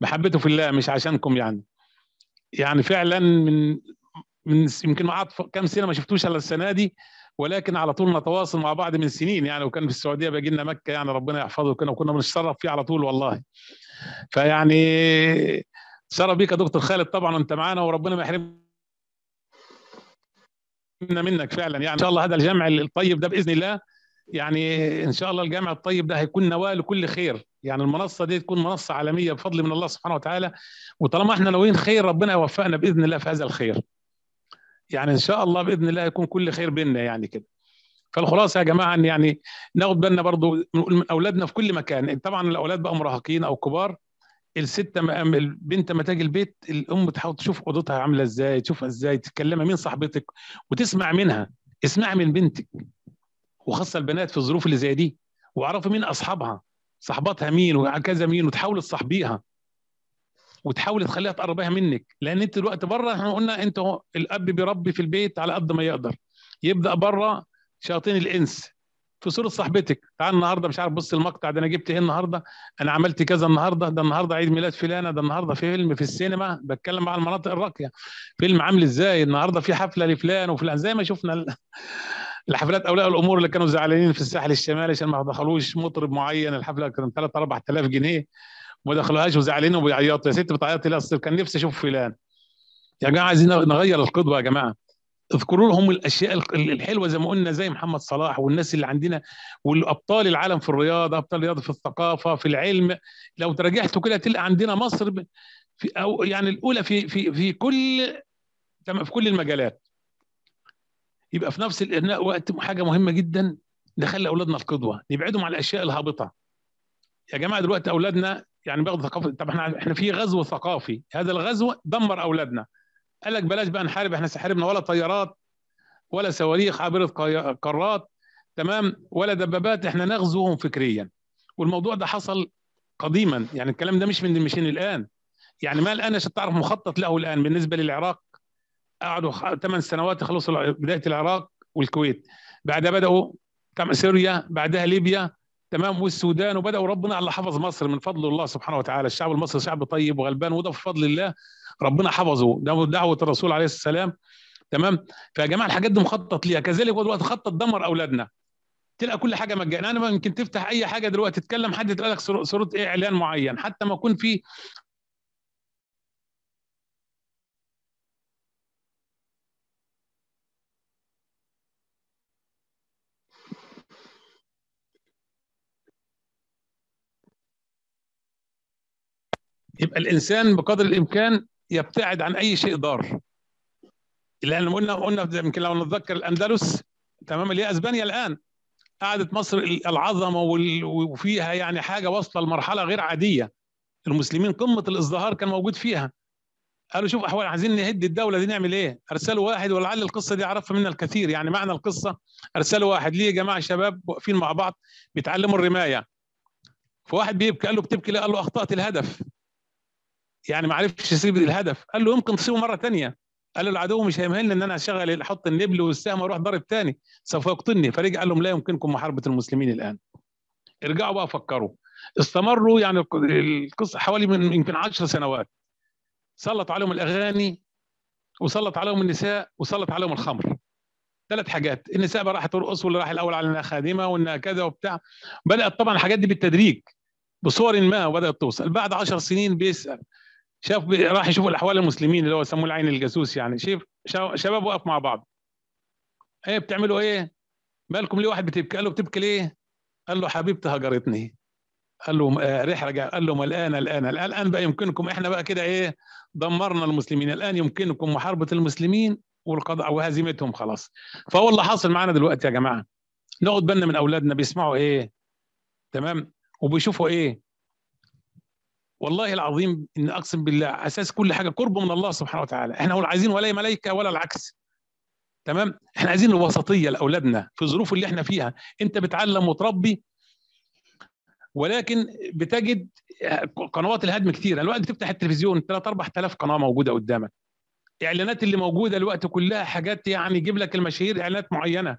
محبته في الله مش عشانكم يعني يعني فعلا من من يمكن قعدت كم سنه ما شفتوش الا السنه دي ولكن على طول نتواصل مع بعض من سنين يعني وكان في السعوديه باجي لنا مكه يعني ربنا يحفظه كنا وكنا بنتشرف فيه على طول والله فيعني شرف بيك يا دكتور خالد طبعا وانت معانا وربنا ما يحرمنا منك فعلا يعني ان شاء الله هذا الجمع الطيب ده باذن الله يعني ان شاء الله الجامع الطيب ده هيكون نواه لكل خير يعني المنصه دي تكون منصه عالميه بفضل من الله سبحانه وتعالى وطالما احنا ناويين خير ربنا يوفقنا باذن الله في هذا الخير يعني ان شاء الله باذن الله يكون كل خير بيننا يعني كده فالخلاصه يا جماعه ان يعني ناخد بالنا برضو من اولادنا في كل مكان طبعا الاولاد بقى مراهقين او كبار الست البنت لما تاجي البيت الام تحاول تشوف اوضتها عامله ازاي تشوفها ازاي تتكلمها مين صاحبتك وتسمع منها اسمع من بنتك وخاصه البنات في الظروف اللي زي دي وعرفوا مين اصحابها صاحباتها مين وكذا مين وتحاولي تصاحبيها وتحاولي تخليها تقربها منك لان انت دلوقتي بره احنا قلنا انت الاب بيربي في البيت على قد ما يقدر يبدا بره شياطين الانس في صوره صاحبتك تعال النهارده مش عارف بص المقطع ده انا جبت ايه النهارده انا عملت كذا النهارده ده النهارده عيد ميلاد فلانه ده النهارده فيلم في السينما بتكلم مع المناطق الراقيه فيلم عامل ازاي النهارده في حفله لفلان وفلان زي ما شفنا الحفلات اولياء الامور اللي كانوا زعلانين في الساحل الشمالي عشان ما دخلوش مطرب معين الحفله كانت 3 4000 جنيه وما دخلوهاش وزعلانين وبيعيطوا يا ست بتعيطي لا اصل كان نفسي اشوف فلان يا جماعه عايزين نغير القدوه يا جماعه اذكروا لهم الاشياء الحلوه زي ما قلنا زي محمد صلاح والناس اللي عندنا والابطال العالم في الرياضه ابطال الرياضه في الثقافه في العلم لو تراجعتوا كده تلقى عندنا مصر في او يعني الاولى في في في كل في كل المجالات يبقى في نفس الوقت حاجه مهمه جدا نخلي اولادنا القدوه نبعدهم عن الاشياء الهابطه يا جماعه دلوقتي اولادنا يعني بياخدوا ثقافه طب احنا احنا في غزو ثقافي هذا الغزو دمر اولادنا قال لك بلاش بقى نحارب احنا سحاربنا ولا طيارات ولا صواريخ عابره قارات تمام ولا دبابات احنا نغزوهم فكريا والموضوع ده حصل قديما يعني الكلام ده مش من مش الان يعني ما الان عشان تعرف مخطط له الان بالنسبه للعراق قعدوا ثمان سنوات يخلصوا بدايه العراق والكويت بعدها بداوا سوريا بعدها ليبيا تمام والسودان وبداوا ربنا على حفظ مصر من فضل الله سبحانه وتعالى الشعب المصري شعب طيب وغلبان وده بفضل الله ربنا حفظه ده دعوه الرسول عليه السلام تمام فيا جماعه الحاجات دي مخطط ليها كذلك دلوقتي خطط دمر اولادنا تلقى كل حاجه مجانا انا يمكن تفتح اي حاجه دلوقتي تتكلم حد تلاقي لك صوره اعلان معين حتى ما يكون في يبقى الانسان بقدر الامكان يبتعد عن اي شيء ضار لان قلنا قلنا يمكن لو نتذكر الاندلس تمام اللي هي اسبانيا الان قعدت مصر العظمه وفيها يعني حاجه واصله لمرحله غير عاديه المسلمين قمه الازدهار كان موجود فيها قالوا شوف احوال عايزين نهد الدوله دي نعمل ايه ارسلوا واحد ولعل القصه دي عرفها منا الكثير يعني معنى القصه ارسلوا واحد ليه يا جماعه شباب واقفين مع بعض بيتعلموا الرمايه فواحد بيبكي قال له بتبكي ليه قال له اخطات الهدف يعني ما عرفش يصيب الهدف قال له يمكن تصيبه مره ثانيه قال له العدو مش هيمهلني ان انا اشغل احط النبل والسهم واروح ضارب ثاني سوف يقتلني فرجع قال لهم لا يمكنكم محاربه المسلمين الان ارجعوا بقى فكروا استمروا يعني القصه حوالي من يمكن 10 سنوات سلط عليهم الاغاني وسلط عليهم النساء وسلط عليهم الخمر ثلاث حاجات النساء بقى راحت ترقص واللي راح الاول على انها خادمه وانها كذا وبتاع بدات طبعا الحاجات دي بالتدريج بصور ما وبدات توصل بعد 10 سنين بيسال شاف راح يشوفوا الاحوال المسلمين اللي هو يسموه العين الجاسوس يعني شوف شباب وقف مع بعض ايه بتعملوا ايه؟ مالكم ليه واحد بتبكي؟ قال له بتبكي ليه؟ قال له حبيبتي هجرتني قال له ريح آه، رجع قال له ما الان الان الان بقى يمكنكم احنا بقى كده ايه دمرنا المسلمين الان يمكنكم محاربه المسلمين والقضاء وهزيمتهم خلاص فهو اللي حاصل معانا دلوقتي يا جماعه ناخد بالنا من اولادنا بيسمعوا ايه تمام وبيشوفوا ايه والله العظيم ان اقسم بالله اساس كل حاجه قرب من الله سبحانه وتعالى احنا هو عايزين ولا ملائكه ولا العكس تمام احنا عايزين الوسطيه لاولادنا في الظروف اللي احنا فيها انت بتعلم وتربي ولكن بتجد آه، قنوات الهدم كثيره الوقت بتفتح التلفزيون 3 4000 قناه موجوده قدامك اعلانات اللي موجوده الوقت كلها حاجات يعني يجيب لك المشاهير اعلانات معينه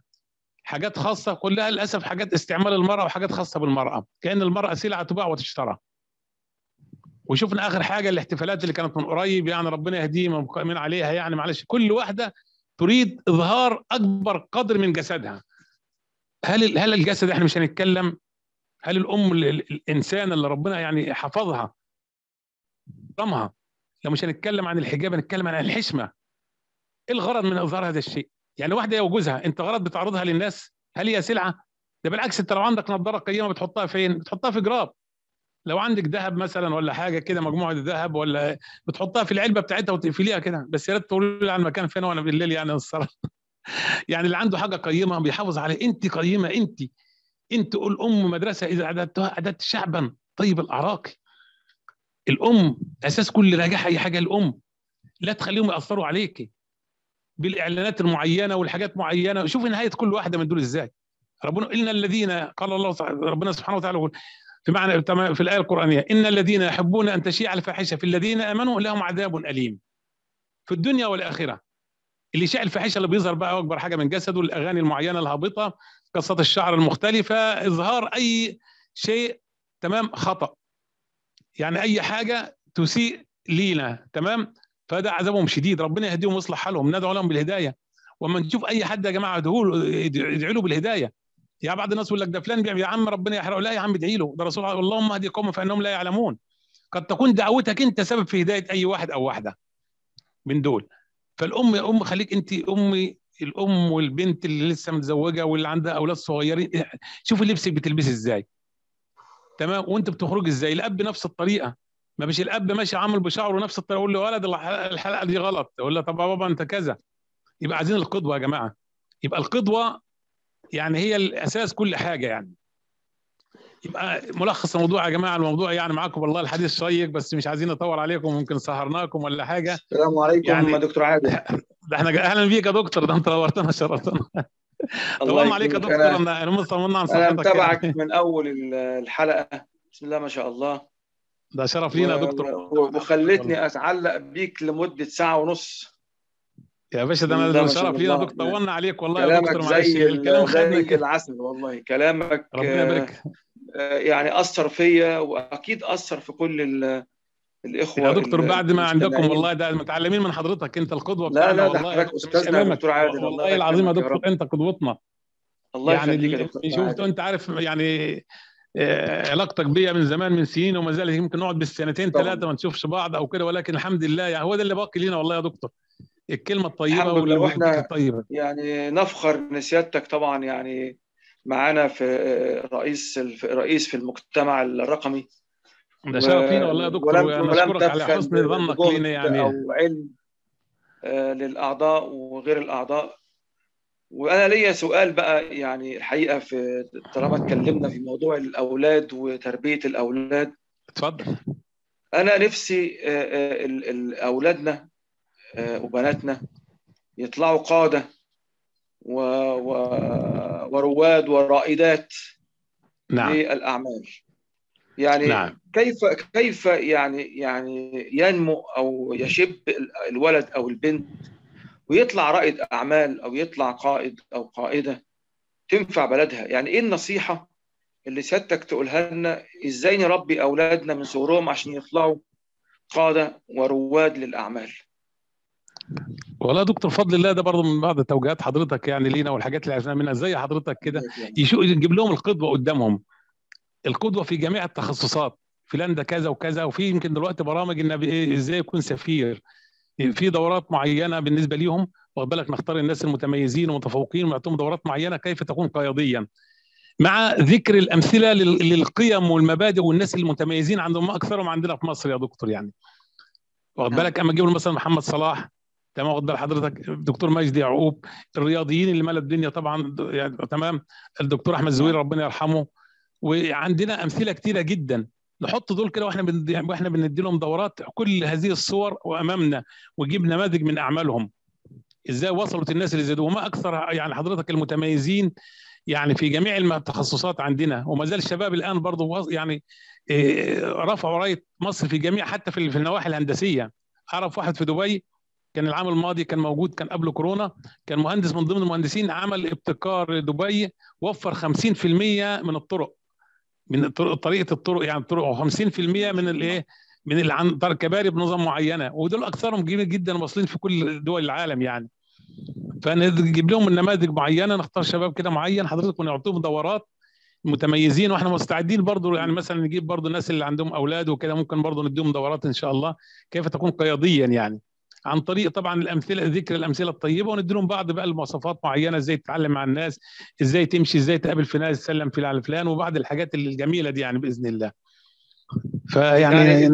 حاجات خاصه كلها للاسف حاجات استعمال المراه وحاجات خاصه بالمراه كان المراه سلعه تباع وتشترى وشفنا اخر حاجه الاحتفالات اللي كانت من قريب يعني ربنا يهديه من عليها يعني معلش كل واحده تريد اظهار اكبر قدر من جسدها هل هل الجسد احنا مش هنتكلم هل الام الانسان اللي ربنا يعني حفظها رمها لو مش هنتكلم عن الحجاب هنتكلم عن الحشمه ايه الغرض من اظهار هذا الشيء يعني واحده وجوزها انت غرض بتعرضها للناس هل هي سلعه ده بالعكس انت لو عندك نظاره قيمه بتحطها فين بتحطها في جراب لو عندك ذهب مثلا ولا حاجه كده مجموعه ذهب ولا بتحطها في العلبه بتاعتها وتقفليها كده بس يا ريت تقول لي عن المكان فين وانا بالليل يعني الصراحه يعني اللي عنده حاجه قيمه بيحافظ عليها انت قيمه انت انت قول ام مدرسه اذا اعددتها اعددت شعبا طيب الاعراق الام اساس كل نجاح اي حاجه الام لا تخليهم ياثروا عليك بالاعلانات المعينه والحاجات معينه شوف نهايه كل واحده من دول ازاي ربنا الا الذين قال الله ربنا سبحانه وتعالى يقول في معنى في الايه القرانيه ان الذين يحبون ان تشيع الفاحشه في الذين امنوا لهم عذاب اليم في الدنيا والاخره اللي شاء الفاحشه اللي بيظهر بقى اكبر حاجه من جسده الاغاني المعينه الهابطه قصات الشعر المختلفه اظهار اي شيء تمام خطا يعني اي حاجه تسيء لينا تمام فده عذابهم شديد ربنا يهديهم ويصلح حالهم ندعو لهم بالهدايه ومن تشوف اي حد يا جماعه ادعوا له بالهدايه يا بعض الناس يقول لك ده فلان بيعمل يا عم ربنا يحرقه لا يا عم ادعي له ده رسول الله اللهم اهدي قوم فانهم لا يعلمون قد تكون دعوتك انت سبب في هدايه اي واحد او واحده من دول فالام يا ام خليك انت امي الام والبنت اللي لسه متزوجه واللي عندها اولاد صغيرين شوفي لبسك بتلبسي ازاي تمام وانت بتخرج ازاي الاب نفس الطريقه ما مش الاب ماشي عامل بشعره نفس الطريقه اقول له ولد الحلقه دي غلط اقول له طب يا بابا انت كذا يبقى عايزين القدوه يا جماعه يبقى القدوه يعني هي الاساس كل حاجه يعني يبقى ملخص الموضوع يا جماعه الموضوع يعني معاكم والله الحديث شيق بس مش عايزين نطول عليكم ممكن سهرناكم ولا حاجه السلام عليكم يعني يا دكتور عادل ده احنا اهلا بيك يا دكتور ده انت نورتنا شرفتنا طمنا عليك يا دكتور انا انا مطمنا عن صحتك انا يعني. متابعك يعني. من اول الحلقه بسم الله ما شاء الله ده شرف لينا يا دكتور وخلتني اتعلق بيك لمده ساعه ونص يا باشا ده انا شرف لينا دكتور طولنا عليك والله يا دكتور معلش الكلام زي العسل والله كلامك ربنا يبارك آه، يعني اثر فيا واكيد اثر في كل الاخوه يا دكتور بعد ما عندكم والله ده متعلمين من حضرتك انت القدوه بتاعنا لا لا ده حضرتك استاذنا دكتور عادل والله العظيم يا دكتور انت قدوتنا الله يعني اللي شفته انت عارف يعني آه، علاقتك بيا من زمان من سنين وما زال يمكن نقعد بالسنتين ثلاثه ما نشوفش بعض او كده ولكن الحمد لله يعني هو ده اللي باقي لينا والله يا دكتور الكلمه الطيبه والاحنا الطيبه يعني نفخر بسيادتك طبعا يعني معانا في آه، رئيس رئيس في المجتمع الرقمي ده شرف لينا والله يا دكتور ولم, ولم على حسن ظنك لينا يعني او علم آه، للاعضاء وغير الاعضاء وانا ليا سؤال بقى يعني الحقيقه في طالما اتكلمنا في موضوع الاولاد وتربيه الاولاد اتفضل انا نفسي آه، اولادنا آه، وبناتنا يطلعوا قادة و... و... ورواد ورائدات نعم. للأعمال يعني نعم. كيف كيف يعني يعني ينمو او يشب الولد او البنت ويطلع رائد اعمال او يطلع قائد او قائده تنفع بلدها يعني ايه النصيحه اللي سيادتك تقولها لنا ازاي نربي اولادنا من صغرهم عشان يطلعوا قاده ورواد للاعمال والله يا دكتور فضل الله ده برضه من بعض توجيهات حضرتك يعني لينا والحاجات اللي عشناها منها زي حضرتك كده نجيب يعني. لهم القدوه قدامهم القدوه في جميع التخصصات فلان كذا وكذا وفي يمكن دلوقتي برامج ان إيه، ازاي يكون سفير في دورات معينه بالنسبه ليهم واخد بالك نختار الناس المتميزين والمتفوقين ونعطيهم دورات معينه كيف تكون قياديا مع ذكر الامثله للقيم والمبادئ والناس المتميزين عندهم اكثرهم عندنا في مصر يا دكتور يعني واخد نعم. بالك اما اجيب مثلا محمد صلاح تمام واخد بال حضرتك الدكتور مجدي يعقوب الرياضيين اللي ملوا الدنيا طبعا يعني تمام الدكتور احمد زويل ربنا يرحمه وعندنا امثله كتيره جدا نحط دول كده واحنا يعني واحنا بندي لهم دورات كل هذه الصور وامامنا ونجيب نماذج من اعمالهم ازاي وصلت الناس اللي زادوا وما اكثر يعني حضرتك المتميزين يعني في جميع التخصصات عندنا وما زال الشباب الان برضه يعني آه، رفعوا رايه مصر في جميع حتى في النواحي الهندسيه اعرف واحد في دبي كان العام الماضي كان موجود كان قبل كورونا كان مهندس من ضمن المهندسين عمل ابتكار دبي وفر 50% من الطرق من طريقه الطرق يعني الطرق 50% من الايه من الكباري كباري بنظم معينه ودول اكثرهم جدا واصلين في كل دول العالم يعني فنجيب لهم النماذج معينه نختار شباب كده معين حضرتك ونعطيهم دورات متميزين واحنا مستعدين برضو يعني مثلا نجيب برضو الناس اللي عندهم اولاد وكده ممكن برضو نديهم دورات ان شاء الله كيف تكون قياديا يعني عن طريق طبعا الامثله ذكر الامثله الطيبه وندي لهم بعض بقى المواصفات معينه ازاي تتعلم مع الناس ازاي تمشي ازاي تقابل في ناس تسلم في على فلان وبعض الحاجات الجميله دي يعني باذن الله فيعني يعني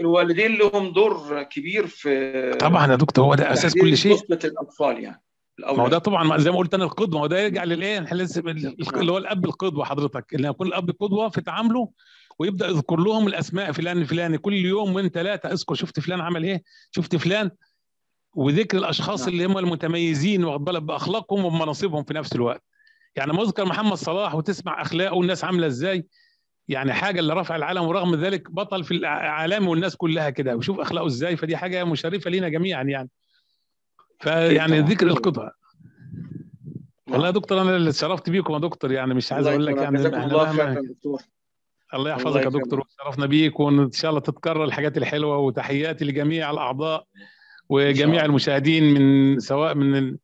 الوالدين لهم دور كبير في طبعا يا دكتور هو ده اساس كل شيء نسبه الاطفال يعني ما هو ده طبعا زي ما قلت انا القدوه وده يرجع للايه اللي هو الاب القدوه حضرتك ان يكون الاب قدوه في تعامله ويبدا يذكر لهم الاسماء فلان فلان كل يوم من ثلاثه اذكر شفت فلان عمل ايه شفت فلان وذكر الاشخاص نعم. اللي هم المتميزين واخد بالك باخلاقهم وبمناصبهم في نفس الوقت يعني ما اذكر محمد صلاح وتسمع اخلاقه والناس عامله ازاي يعني حاجه اللي رفع العالم ورغم ذلك بطل في الاعلام والناس كلها كده وشوف اخلاقه ازاي فدي حاجه مشرفه لينا جميعا يعني فيعني ذكر القطع نعم. والله يا دكتور انا اللي اتشرفت بيكم يا دكتور يعني مش عايز اقول لك يعني الله خير دكتور الله يحفظك يا دكتور وشرفنا بيك وان شاء الله تتكرر الحاجات الحلوه وتحياتي لجميع الاعضاء وجميع المشاهدين من سواء من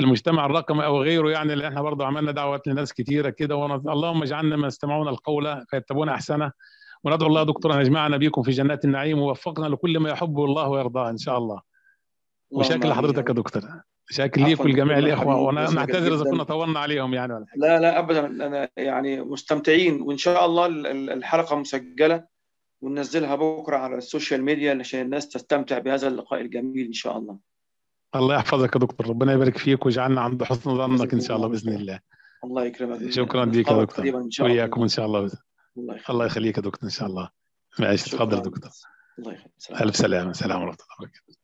المجتمع الرقمي او غيره يعني اللي احنا برضه عملنا دعوات لناس كثيره كده اللهم اجعلنا من يستمعون القول فيتبعون احسنه وندعو الله دكتور ان يجمعنا بكم في جنات النعيم ووفقنا لكل ما يحبه الله ويرضاه ان شاء الله وشاكر لحضرتك يا دكتور شاكر ليك ولجميع الاخوه وانا نعتذر اذا كنا طولنا عليهم يعني ولا لا لا ابدا انا يعني مستمتعين وان شاء الله الحلقه مسجله وننزلها بكره على السوشيال ميديا عشان الناس تستمتع بهذا اللقاء الجميل ان شاء الله الله يحفظك يا دكتور ربنا يبارك فيك ويجعلنا عند حسن ظنك ان شاء الله باذن الله الله يكرمك شكرا ليك يا دكتور وياكم ان شاء الله الله يخليك, الله يخليك يا دكتور ان شاء الله ماشي تفضل يا دكتور الله يخليك الف سلامه سلام ورحمه الله وبركاته